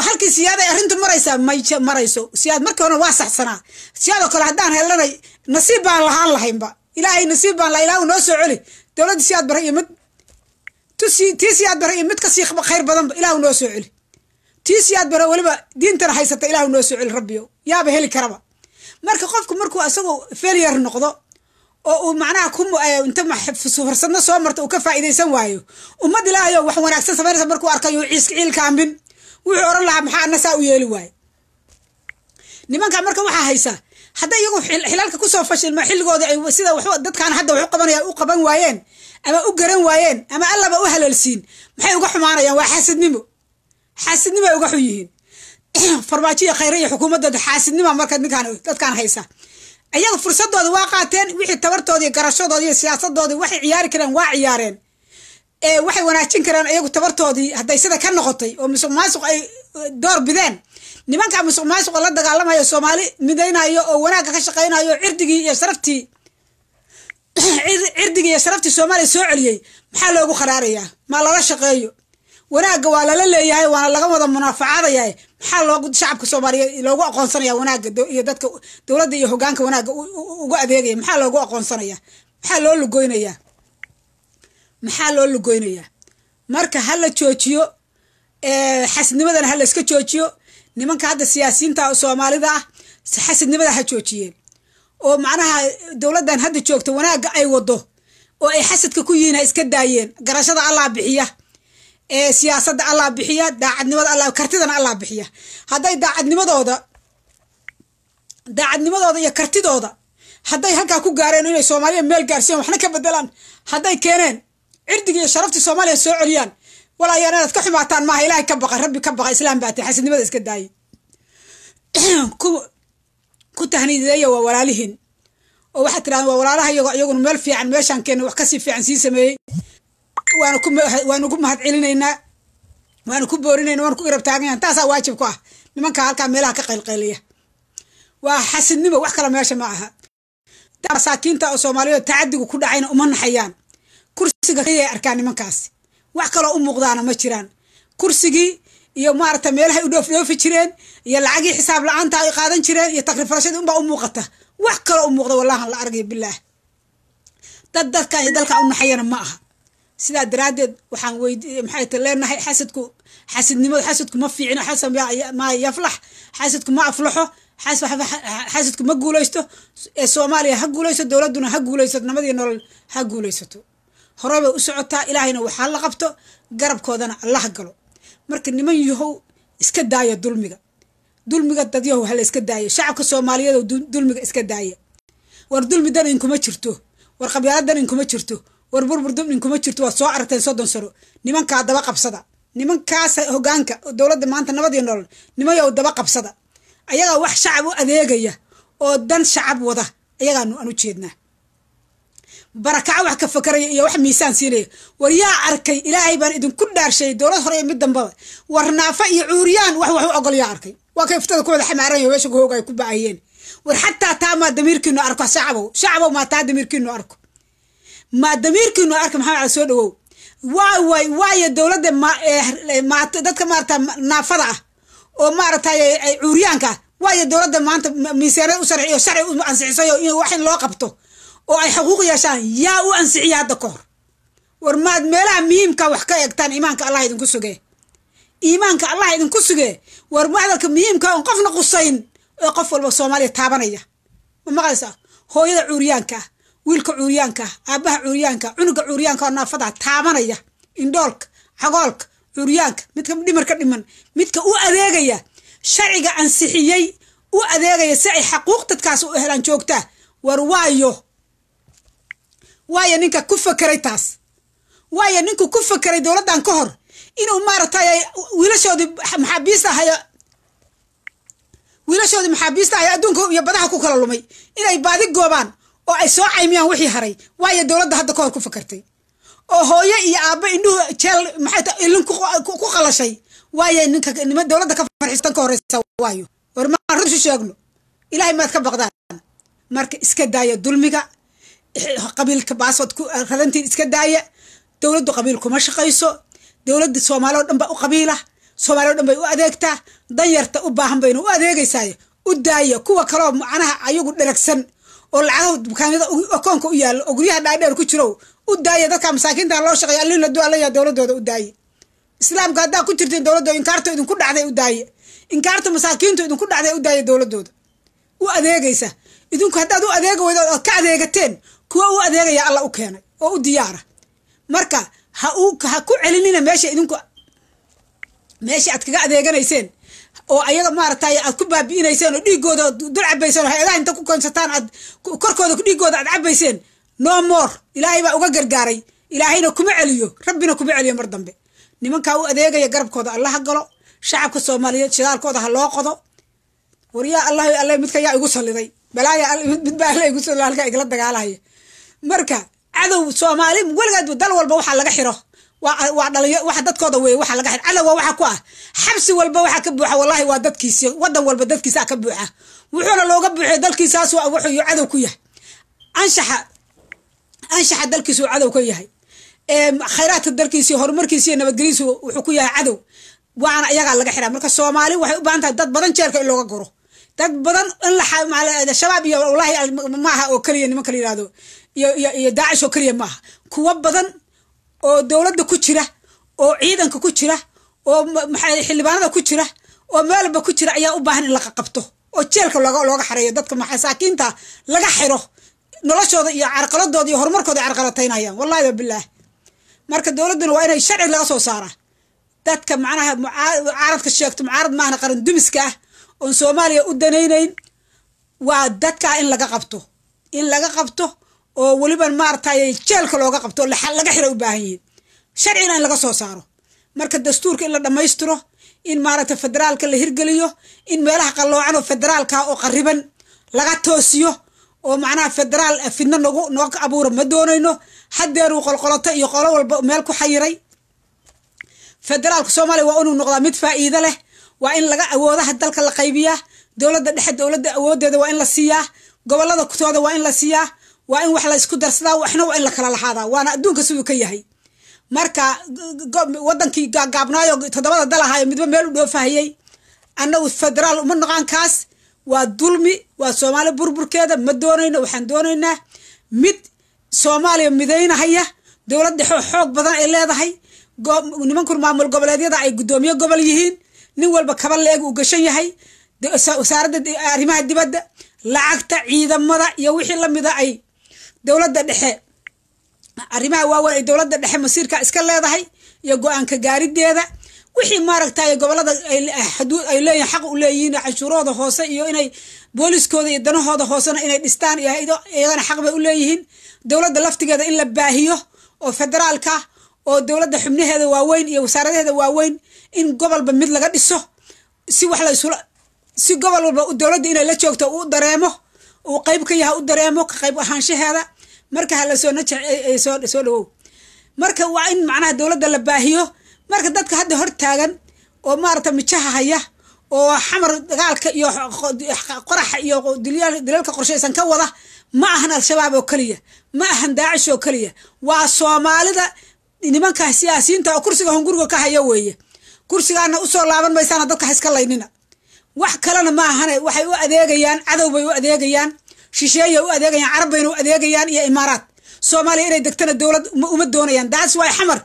halkii siyaada arrintu maraysaa may marayso siyaad markii horena waa saxsanaa siyaadoo kale haddaan helanay nasiib baan lahaan lahaynba ilaahay nasiib baan la ilaa u noo soo celi dowladda si aad bara iyo mid tii si aad bara iyo mid kasii khayr badanba ilah u noo soo celi tii si aad bara weliba diintana haysata ilah u noo soo celi rabbiyo yaaba heli karaba marka qofku markuu isagoo failure noqdo oo uu macnaha kuinta eh, fursadna soo marta uu ka faa'iidaysan waayo ummad ilaahayo wax wanaagsan samaynaysa markuu arkayo ciiska ciilkaambin wuxuu oran lahaa maxaa ana saa u yeeli waaye nimanka marka waxaa haysaa hadda iyagu xilaalka kusoo fashilma xilligooda ay sida dadkan hadda wax u qabanayaan u qaban waayeen ama u garan waayeen ama allaba u haloolsiin maxay uga xumaanayaan waa xaasidnimo xaasidnimo ay uga xun yihiin (clears throat) farmaajo iyo khayre xaasidnima marka ninkaan dadkaan haysa ayaga fursadooda waa qaateen wixii tabartoodii garashadoodi siyaasadoodii waxay ciyaari kareen waa ciyaareen waxay wanaajin kareen iyagu tabartoodii hadday sida ka noqotay oo musuq ay door bideen nimanka musuq maasuqa la dagaalamayo soomaali midaynayo oo wanaagga ka shaqeynayo cirdigii iyo sharaftii (clears throat) cirdigii iyo sharaftii soomaaliya soo celiyey maxaa loogu kharaarayaa ma lala shaqeeyo wanaagga waa lala leeyahay waana laga wada munaafacaadaya maxaa loogu shacabka soomaaliyeed loogu aqoonsanaya wanaagga iyo dadka dowladda iyo hogaanka wanaagga ugu adeegaya maxaa loogu aqoonsanaya maxaa loo lugoynayaa maxaa loo lugoynayaa marka ha la joojiyo eh, xasnimadana ha la joojiyo nimanka hadda siyaasiyiinta soomaalida ah xasidnimada ha joojiyeen oo macnaha dowladan hadda joogta wanaagga ay wado oo ay xasadka ku yihiin ha iska daayeen garashada allah bixiya ee siyaasada allah bixiya daacadnimada allah kartidana allah bixiya hadday daacadnimadooda daacadnimadooda iyo kartidooda hadday halkaa ku gaareen inay soomaaliya meel gaarsiiyaan waxna ka bedelaan hadday keeneen cirdiga iyo sharafta soomaaliya soo celiyaan walaayaana ka xumaataan maaha ilaahay ka baqa rabbi ka baqa islaam baa tahay xasidnimada iska daaya (clears throat) ku tahniideeya waa walaalihiin oo waxaad tidhahda waa walaalaha iyago iyaguna meel fiican meeshaan keena wax kasii fiican sii sameeyey waanu ku mahad celinaynaa waanu ku boorinayna waanu ku irab taaganya taasaa waajib ku ah nimankaa halkaa meelaha ka qaylqayliya waa xasidnimo wax kale meesha ma aha masaakiinta oo soomaaliya tacadigu ku dhacayna uma naxayaan kursiga kaya arkaa nimankaasi wax kaloo u muuqdaana ma jiraan kursigii iyo maarata meelahay u dhoofdhoofi jireen iyo lacagii xisaab la-aanta ay qaadan jireen iyo takriif unbaa u muuqata wax kaloo u muuqda wallahan la argay bilaah dad dadka dalka u naxayana ma aha sidaa daraaddeed waxaan weyd leenahay xasadku xasidnimadu xasadku ma fiicino xasad yaflax xasadku ma aflaxo xasadku ma guulaysto ee soomaaliya ha guulayso dowladduna ha guulaysato nabadii nolol ha guulaysato horey bay u socotaa ilaahayna waxaa la qabto garabkoodana allaha galo marka niman yahow iska daayo dulmiga dulmiga dadyahow hala iska daaya shacabka soomaaliyeedo dulmiga iska daaya war dulmi dan inkuma jirto war qabyaala dan inkuma jirto war burbur dub inkuma jirto waad soo aragteen soddon sano nimankaa daba qabsada nimankaasa hogaanka dowladda maanta nabad iyo nolol nimanyow daba qabsada ayagaa wax shacab u adeegaya oo dan shacab wada ayagaanu aan u jeednaa barakaca wax ka fakaraya iyo wax miisaan siinaya war yaa arkay ilaahay baan idinku dhaarshay dowlad hore iyo mid dambaba war naafa iyo cuuriyaan wax wax ogol yaa arkay waa kay iftada kuwada xamaaranyo meesha hoog ay ku ba'ayeen war xataa taa maa damiirkiinu arko shacabow shacabow maa taa damiirkiinu arko maa damiirkiinu arka maxamed cali soo dhawow waa waay waayo dowladda eh, eh, dadka maarata naafada ah oo maaratay cuuriyaanka ah dowladda maanta miisaanada u sharciyo sharci u ansixisayo in wax loo qabto oo ay xuquuq yeeshaan yaa u ansixiya hadda ka hor war maad meelaha muhiimka wax ka eegtaan iimaanka allah idinku sugee iimaanka allah idinku sugee war macdalka muhiimka on qofna qusayn oo qof walba soomaaliya taabanaya ma maqlaysaa hooyada cuuriyaanka wiilka cuuriyaanka ah aabbaha cuuriyaanka cunuga cuuriyaanka oo naafadaha taabanaya indhoolka cagoolka cuuriyaanka midka dhimarka dhiman midka u adeegaya sharciga ansixiyey u adeegaya si ay xaquuq dadkaas u helaan joogtaa war waayo waayo ninka ku fakeray taas waayo ninku ku fakeray dowladdan ka hor inuu maaragtay wiilashoodii maxaabiista ahayo wiilashoodii maxaabiista ahayo adduunka iyo badaha ku kala lumay inay baadi goobaan oo ay soo caymiyaan wixii haray waayo dowladda hadda ka hor ku fakertay oo hooyo iyo aabbo indhuhu jeel maxay ta ilin ku qalashay waayo ninka nima dowladda ka farxiistan ka horeysa waayo war maa runtu sheegno ilaahay maad ka baqdaan marka iska daayo dulmiga (clears throat) qabiilka baasood eh, ralantiin iska daaya dowladdu qabiil kuma shaqayso dowladda soomaali oo dhan baa u qabiila soomaali dhan bay u adeegtaa danyarta u baahan bayna u adeegaysaayo u daaya kuwa kaleo macnaha ayagu dheragsan oo lacagaha bukaanada akoonka u yaallo oo guryaha dhaadheer ku jiro u daaya dadka masaakiinta loo shaqeeya alliin la dualaya dowladooda u daaya islaamka haddaa ku jirteen dowladooda inkaarta idinku dhacday u daaya inkaarta masaakiintu idinku dhacday u daaya dowladooda u adeegaysa idinku haddaad u adeega weyda ood ka adeegateen kuwa u adeegaya alla u keenay oo u diyaara marka ha ku celinina meesha idinku meesha aad kaga adeeganayseen oo ayaga maaratay aad ku baabi'inayseen oo dhiigooda dul cabayseen oo haedaha inta ku koonsataan aad korkooda dhiigooda aad cabayseen no more ilaahay baa uga gargaaray ilaahayna kuma celiyo rabbina kuma celiyo mar dambe nimankaa u adeegaya garabkooda alla ha galo shacabka soomaaliyeed shidaalkooda ha loo qodo waryaa allahay alle midka yaa igu salliday balaayaa midbaa alla igu salliday halkaa igala dagaalahaya marka cadow soomaali weligaadba dal walba waxaa laga xiro waa dhaliyo waxa dadkooda wey waxa laga xiro cadowga waxa ku ah xabsi walba waxaa ka buuxa wallahi waa dadkiisi wadan walba dadkiisaa ka buuxa wuxuuna looga buuxiyay dalkiisaas wuxuu cadow ku yahay anshaxa anshaxa dalkiisu cadow ka yahay khayraadka dalkiisi horumarkiisiiyo nabadgeliisu wuxuu ku yahay cadow waana ayagaa laga xiraa marka soomaali waxay u baahan tahay dad badan jeerka in looga guro dad badan in la shabaab iyo wallaahi maaha oo keliya nimanka la yihahdo iyo daacish oo keliya maaha kuwo badan oo dowladda ku jira oo ciidanka ku jira oo xildhibaanada ku jira oo meelba ku jira ayaa u baahan in la qaqabto oo jeelka looga xareeyo dadka masaakiinta laga xiro noloshooda iyo carqaladooda iyo horumarkooda carqalataynayaan wallahi wabilaah marka dowladduna waa inay sharci laga soo saaraa dadka macnaha mucaaradka sheegto mucaarad maahna qaran dumiska ah oon soomaaliya u danaynayn waa dadkaa in laga qabto in laga qabto oo weliba maaragtay jeelka looga qabto laga xira u baahan yihin sharcina in laga soo saaro marka dastuurka in la dhammaystiro in maaragtay federaalka la hirgeliyo in meelaha qalloocan oo federaalka oo qariban laga toosiyo oo macnaha federaal ah fidno nagu nooga abuura ma doonayno haddeeruu qolqoloto iyo qolo walba meel ku xayiray federaalka soomaaliya waa inuu noqdaa mid faa'iido leh waa in laga awoodaha dalka la qaybiyaa dowladda dhexe dowladda awoodeeda waa in la siiyaa gobollada kutooda waa in la siiyaa waa in wax la isku darsadaa waxna waa in la kala lahaadaa waana adduunka siduu ka yahay marka wadankii gaagaabnaayo toddobada dalahaayo midba meel u dhoofahayey annagu federaal uma noqon kaas waa dulmi waa soomaaliya burburkeeda ma doonayno waxaan doonaynaa mid soomaaliya midaynahaya dowlad dhexoo xoog badan ay leedahay nimanku maamul goboleedyada ay guddoomiye gobol yihiin nin walba kaba la-eg uu gashan yahay wasaaradda arrimaha dibadda lacagta ciidamada iyo wixii lamida ay dowladda dhexe arrimaha waaweyn ay dowladda dhexe masiirka iska leedahay iyo go-aanka gaarideeda wixii maaragtay gobolada ay ah, leeyihin xaq u leeyihiin canshuurooda hoose iyo inay booliskooda iyo danahooda hoosena inay dhistaan iyagana xaq bay u leeyihiin dowladda laftigeeda in la baahiyo oo federaalka oo dowladda xubnaheeda waaweyn iyo wasaaradaheeda waaweyn in gobolba mid laga dhiso si wax laysula si gobol walba dowladda inay la joogto u dareemo uu qayb ka yahay u dareemo ka qayb ahaanshaheeda marka halasoo soo dhawow marka waa in macnaha dowladda la baahiyo marka dadka hadda hortaagan oo maarata mijaha haya oo xamar dagaalka iyo qoraxa iyo dilalka qorshaysan ka wada ma ahan al-shabaab oo keliya ma ahan daacish oo keliya waa soomaalida nimanka siyaasiyiinta oo kursiga hunguriga ka haya weeye kursigaana usoo laaban maysaana dadka ha iska laynina wax kalena ma ahane waxay u adeegayaan cadow bay u adeegayaan shisheeyay u adeegayaan carab bayna u adeegayaan iyo imaaraad soomaaliya inay degtana dowlad uma doonayaan daas waay xamar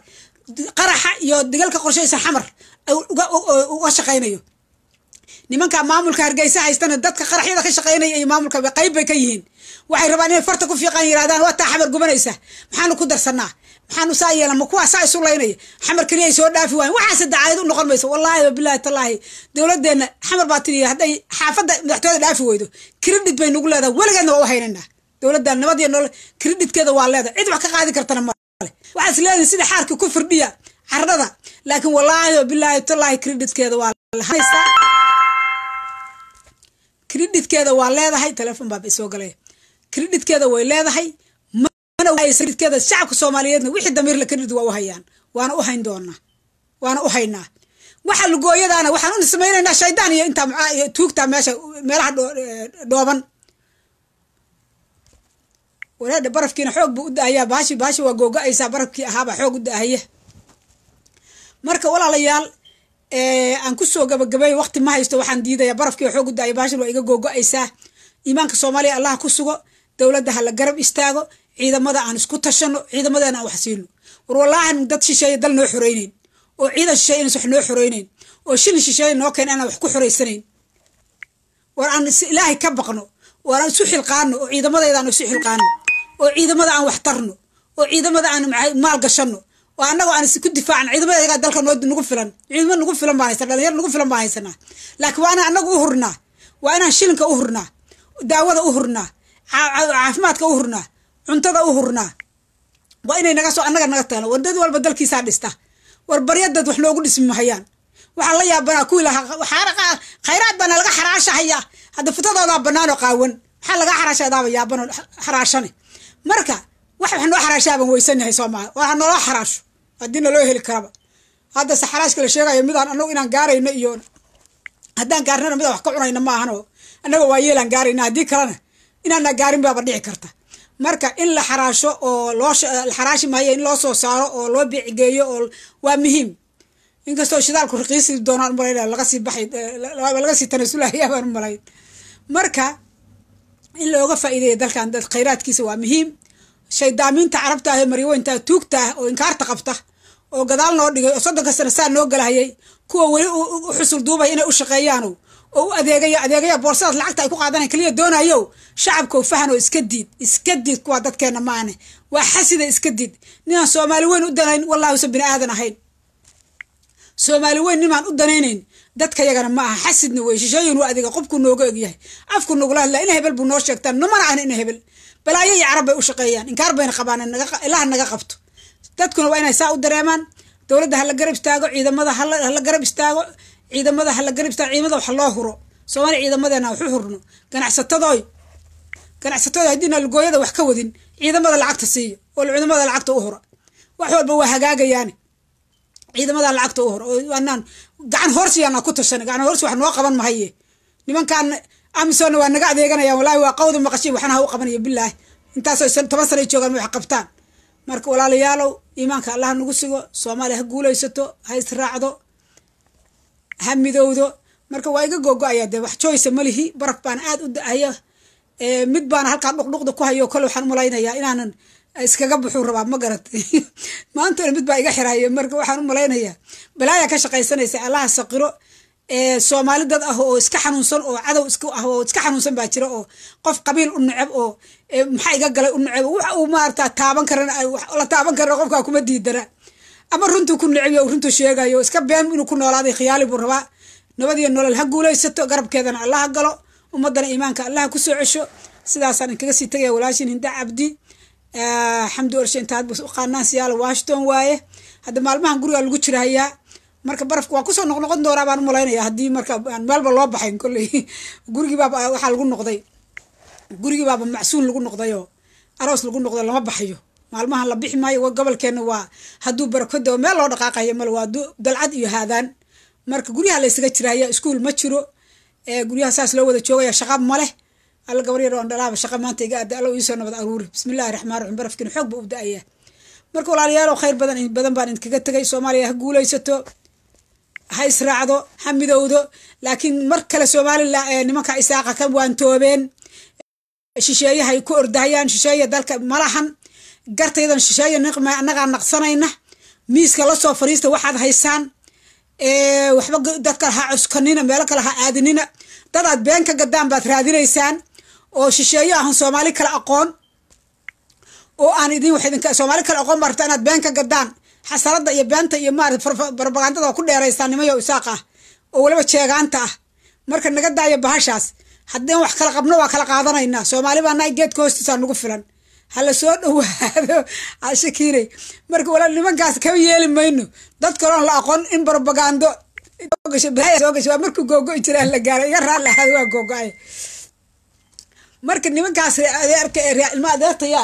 qaraxa iyo digalka qorshaysa xamar uga shaqaynayo nimanka maamulka hargeysa haystana dadka qaraxyada ka shaqaynaya iyo maamulka qayb bay ka yihiin waxay rabaan inay farta ku fiiqaan yirahdaan waa taa xamar gubanaysa maxaanu ku darsanaa maxaanu saa yeelan ma kuwaa saa isu laynaya xamar keliya ay soo dhaafi waayan waxaase dacaayad u noqon mayso wallaahi bilaahi tallaahi dowladeenna xamar baa tiriya hadday xaafadda madaxtooyada dhaafi weydo kredit bay nagu leedahay weligeedna waa u haynaynaa dowladdan nabad iyo nolol kreditkeeda waa leedahay cid wax ka qaadi kartana male waxaa leedahay sida xaarka ku firdhiya carrada laakiin wallaahi bilaahi tallaahi kreditkeeda waa kreditkeeda waa leedahay telefoon baa soo galay kreditkeeda way leedahay midkeeda shacabka soomaaliyeedna wixii damiir la kadhid waa u hayaan waana u hayn doonaa waana u haynaa waxa lugooyadaana waxaan u samaynaynaa shaydaan iyo intaa mucaa iyo tuugtaa meesha meelaha eh, dhooban walaada barafkiina xoog buu u daayaa baashi baashi waa googa-aysaa barafkii ahaabaa xoog u daahaya marka walaalayaal eh, aan kusoo gabagabay waqti ma haysto waxaan diidaya barafkii xoog u daaya baashin waa iga googo-aysaa iimaanka soomaaliya allaha ku sugo dowladda ha la garab istaago ciidamada aan isku tashano ciidamadeena aan wax siino war walaahan dad shisheeya dal noo xoreyneyn oo ciidan shisheeya inaysan wax noo xoreyneyn oo shil shisheeya noo keen inaan wax ku xoreysanayn war aan ilaahay ka baqno war aan isu xilqaano oo ciidamadayda aan isu xilqaano oo ciidamada aan wax tarno oo ciidamada aan maal gashanno oo annagoo aan isku difaacan ciidamadayagaa dalka nagu filan ciidamo nagu filan baan haysana dhalinyaro nagu filan baan haysanaa laakiin waa inaan annagu u hurnaa waa inaan shilinka u hurnaa daawada u hurnaa caafimaadka u hurnaa cuntada u hurnaa waa inay naga annaga naga taalo war dad walba dalkiisaa dhista war baryadad wax noogu dhismi mahayaan waxaan la yaabanaa kuwii khayraad baana laga xaraashahayaa hadda futadoodaa banaanoo qaawan waxaa lagaa xaraashadaaba yaabano xaraashane marka wax wax noo xaraashaaban weysanahay soomaali waa hanoola xaraasho haddii naloo heli karaba hadda se xaraashka la sheegayo midaan anagu inaan gaarayno iyo haddaan gaarnana midaan wax ka cunayna maahanoo annaga waa gaarayna haddii kalena inaana gaarin baaba dhici karta marka in la xaraasho oo loola xaraashi maayo in loo soo saaro oo loo bicigeeyo oo waa muhiim inkastoo shidaalku raqiisi doonaan umalayn lagasii baxay laga sii tanasulahayaa marka in looga faa'iideeya dalkan dad khayraadkiisa waa muhiim shaydaamiinta carabta ah ee maryaweynta tuugta ah oo inkaarta qabta oo gadaal noo dhigay oo soddonka sana saa noo galahayay kuwa weli u xusul duubaya inay u shaqeeyaano oo u adeegaya adeegaya boorsadaas lacagta ay ku qaadanayan keliya doonayow shacabkoo fahan oo iska diid iska diid kuwa dadkeenna maane waa xasida iska diid ninaan soomaali weyn u danayn wallahi bini aadan ahayn soomaali weyn nimaan u danaynayn dadka ma aha xasidna wey shishooyin waa adiga qofkuu nooga ogyahay afku nogulahadlaa ina hebel buu noo sheegtaa numana ahna ina hebel balaayo carab bay u shaqeeyaan inkaar bayna qabaan ilaha naga qabto dadkuna waa inay saa u dareemaan dowladda hala garab istaago ciidamada hala garab istaago ciidamada ha la ciidamada wax loo huro soomaaliya ciidamadeena waxu hurno ganacsatadoy ganacsatadooy haddiina lugooyada wax ka wadin ciidamada lacagta siiyo oo ciidamada lacagta u hura wax walba waa hagaagayaani ciidamada lacagta u hura oo anaan gacan hoorsiyaana ku tashanay gacan hoorsi wax noo qaban mahaye nimankan amisonna waa naga adeeganayaan wallaahi waa qawda maqashay waxnaha u qabanaya bilaahi intaasoo toban sana joogaan wax qabtaan marka walaalayaalow iimaanka allah nagu sigo soomaaliya ha guulaysato ha israacdo ha midowdo marka waa iga googo-aya de wax joyce malihi baraf baan aad u da-haya eh, mid baana halkaa dhuqdhuqda ku hayo kale waxaan umalaynayaa inaanan iskaga buxuu rabaa ma garat (laughs) maantana mid baa iga xiraaye marka waxaan umalaynayaa balaayaa ka shaqaysanaysa allaha saqiro eh, soomaali dad ah oo iska xanuunsan oo cadow iska ah oo iska xanuunsan baa jira oo qof qabiil u neceb oo eh, maxaa iga galay u neceb wax uu maarata taaban karana la taaban karana qofkaa kuma diidana ama runtuu ku necebya runtuu sheegayo iska been inuu ku noolaaday khiyaali buu rabaa nabadiyo nolol ha guulaysato garabkeedana allaha galo ummadana iimaanka allaha kusoo cesho sidaasaan inkaga sii tagaya walaashin hinda cabdi xamdi orshe intaad bas siyaal washington waaye hadda maalmahan gurigaa lagu jirahayaa marka barafka waa kusoo noqnoqon doonaa baan umalaynaya haddii marka meelba loo baxayn kolley gurigii waxaa lagu noqday gurigii macsuun lagu noqdayoo aroos lagu noqday lama baxayo maalmahan la bixi maayo gobolkeena waa hadduu barakadoo meel loo dhaqaaqayo mal waa dalcad iyo haadaan marka guryaha la ysaga jiraya iskuul ma jiro guryaha saas loo wada joogaya shaqa maleh alla gabar yar dhalaaba shaqa maanta iga ada alla iisoo nabad aruuri bismillahi raxmaan raxiim barafkiina xoog u da-ayaa marka walaalayaal khayr badan badan baan idinkaga tegay soomaaliya ha guulaysato ha israacdo ha midowdo laakiin mar kale soomaalila nimanka isaaqa ka waantoobeen shisheeyahay ku ordahayaan shisheeya dalka malahan gartaydan shishaaya annagaa naqsanayna miiska lasoo fariista waxaad haysaan waxba dadka ha cuskanina meelo kale ha aadinina dad been ka gadaan baad raadinaysaan oo shisheeyo ahan soomaali kale aqoon oo aan idin wa soomaali kale aqoon baa rabta inaad been ka gadaan xasaladda iyo beenta iyo maarata barbagandada ku dheeraysaan nimayo isaaq ah oo weliba jeegaanta ah marka naga daaya bahashaas haddeen wax kala qabno waa kala qaadanaynaa soomaali baana geedka hoostiisaa nagu filan hala soo dhawaado ashakiina marka walaal nimankaas kaba yeeli mayno dad kaloon la aqoon in barbagando waa markii googo-i jiraan la gaaray iga raal lahaada waa googo-ay marka nimankaas adeerka ee ilma adeertaya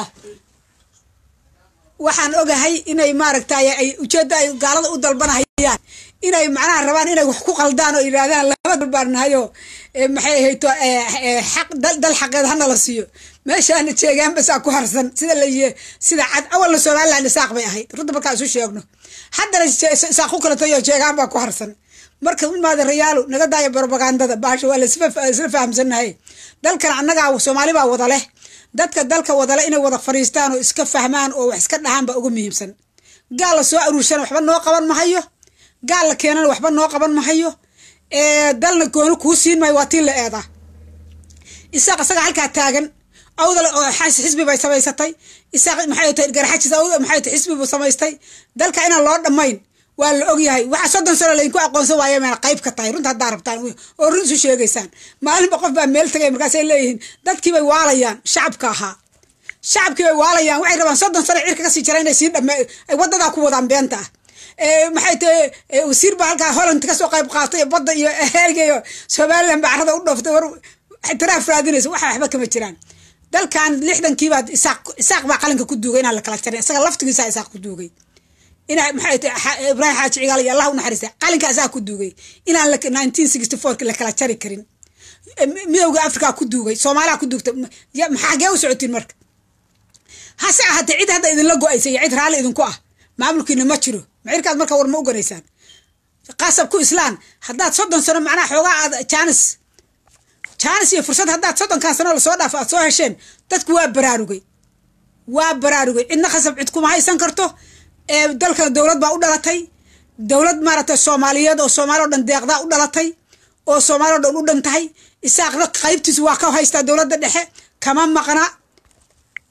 waxaan ogahay inay maaragtay ay ujeeda ay gaalada u dalbanahayaan inay macnaha rabaan inay wax ku qaldaan oo yidhaahdaan laba dal baan nahayoo maxay ahayto eh, eh, xaq dal xaqeed hana la siiyo meeshaana jeegaan basaa ku harsan sida laye sida cad awalna somaliland isaaq bay ahayd runta markaan isu sheegno haddana isaaqu kaletayo jeegaan baa ku harsan marka umaada rayaalu naga daaya brobagandada baasha waa lasla fahamsannahay dalkan annagaa soomaali baa wada leh dadka dalka wada leh inay wada fariistaan oo iska fahmaan oo wax iska dhahaan baa ugu muhiimsan gaal la soo aruursan waxba noo qaban mahayo gaal la keenana waxba noo qaban mahayo dalna gooni kuu siin maayo waa tiin la eedaa isaaq isaga halkaa taagan awdal xisbi bay samaysatay isaaq maxay tahay xisbi buu samaystay dalka inaan loo dhammayn waa la ogyahay waxa soddon sano laydinku aqoonsan waaye mana qayb ka tahay runta haddaa rabtaan oo run isu sheegaysaan maalinba qof baa meel tagay markaasay leeyihiin dadkii bay waalayaan shacabka ahaa shacabkii bay waalayaan waxay rabaan soddon sano cirka kasii jara inay sii dhamma ay wadadaa ku wadaan beenta ah Eh, maxay tahay eh, wasiir halkaa holland kasoo qayb qaatay badda iyo helga iyo somalilan bacarada u dhooftay war ixtiraaf raadinaysa waxa waxba kama jiraan dalkan lixdankiibaad isaaq baa qalinka ku duugay inaan lakala jarin isaga laftigiisaa isaaq ku duugay ina maxay tahay ibraahim xaaji cigaal iyo allah u naxariista qalinka isaaq ku duugay inaan nineteen sixty fourki lakala jari karin eh, midowga africa ku duugay soomaaliya ku duugta maxaa u socotiin marka hase ahaatee cid hadda idinla go-aysa iyo cid raalli idinku ah maamulkiina ma jiro micirkaad marka war ma u qasab ku islaan haddaad soddon sano macnaha xoogaa aad jaanis eh, jaanis iyo fursad haddaad soddonkan sano lasoo dhaafo aad soo hesheen dadku waa baraarugay waa baraarugay cidna qasab cid kuma haysan karto dalka dowlad baa u dhalatay dowlad maaragtay soomaaliyeed oo soomaali o dhan deeqdaa u dhalatay oo soomaali o dhan u dhan tahay isaaqda qaybtiis waa ka haystaa dowladda dhexe kama maqna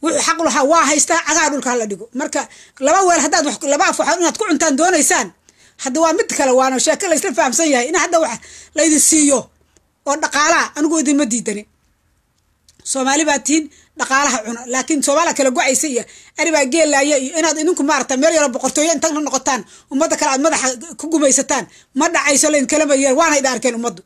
wuxuu xaq lahaa waa haystaa cagaa dhulka hala dhigo marka laba weel haddaad laba af waxaad inaad ku cuntaan doonaysaan hadda waa mid kale waana sheeko laysla fahamsan yahay in hadda wax laydin siiyo oo dhaqaalaa anigoo idinma diidanin soomaali baa tihiin dhaqaalaha cuna laakiin soomaalia kala go iyo aribaa geelaaya iyo inaad idinku maarata meel yaro boqortooyo intan la noqotaan ummadda kale aad madaxa ku gumaysataan ma dhacayso laydinkala mayeen waana idin arkeen ummaddu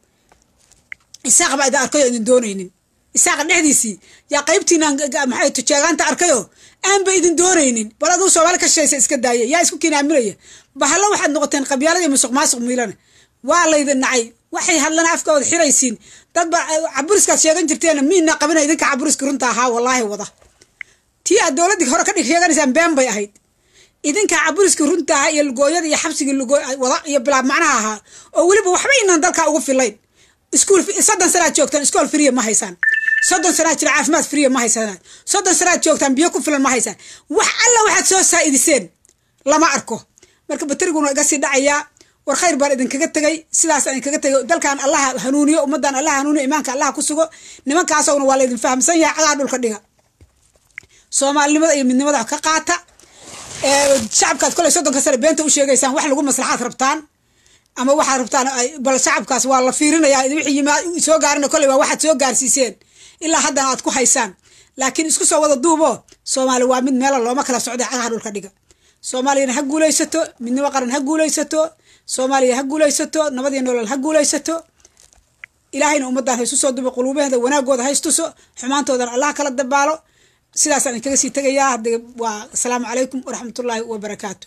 isaaq baa idin arkayo idin doonaynin isaaqa dhexdiisii yaa qaybtiinaan maxay tujeegaanta arkayoo aanba idin doonaynin bal aduu soomaali ka shaysa iska daaya yaa isku kiin aaminaya bahallo waxaad noqoteen qabyaalada musuq maasuq miilana waa laydin nacay waxay hadlana afkawada xiraysiin dadba eh, caburiskaad sheegan jirteena miinaa qabina idinka caburiska runta ahaa wallaahi wada tii aad dowladdii hore ka dhig sheeganaysaan been bay ahayd idinkaa caburiska runta ahaa iyo lugooyada iyo xabsigii wada iyo bilaab macnaha ahaa oo weliba waxba inaan dalkaa ugu filayn iskuul soddon sanaad joogtaan iskool firiya ma haysaan soddon sanaa jira caafimaad friya ma haysanaan soddon sanaad joogtaan biyo ku filan ma haysaan wax alla waxaad soo saa'idiseen lama arko marka batariguna iga sii dhacayaa war khayr baan idinkaga tegay sidaasaan idinkaga tegay dalkan allaha hanuuniyo ummaddan allaha hanuuniyo imaanka allaha ku sugo nimankaasowna waa laydin fahamsan yahay cagaha dhulka dhiga soomaalinimada iyo midnimada ka qaata shacabkaad koley soddonka sane beenta u sheegaysaan wax lagu maslaxaad rabtaan ama waxaad rabtaan bal shacabkaas waa la fiirinayaa wixii soo gaarina koley waa waxaad soo gaarsiiseen ilaa haddana aad ku haysaan laakiin isku soo wada duuboo soomaali waa mid meela looma kala socda cagaha dhulka dhiga soomaaliyana ha guulaysato midnimo qaran ha guulaysato soomaaliya ha guulaysato nabadii nolol ha guulaysato ilaahayna ummaddan haysu soo dubo quluubaheeda wanaagooda ha istuso xumaantoodana allah kala dabaalo sidaasaan idinkaga sii tegayaa hadda waa asalaamu calaykum waraxmatullaahi wabarakaatu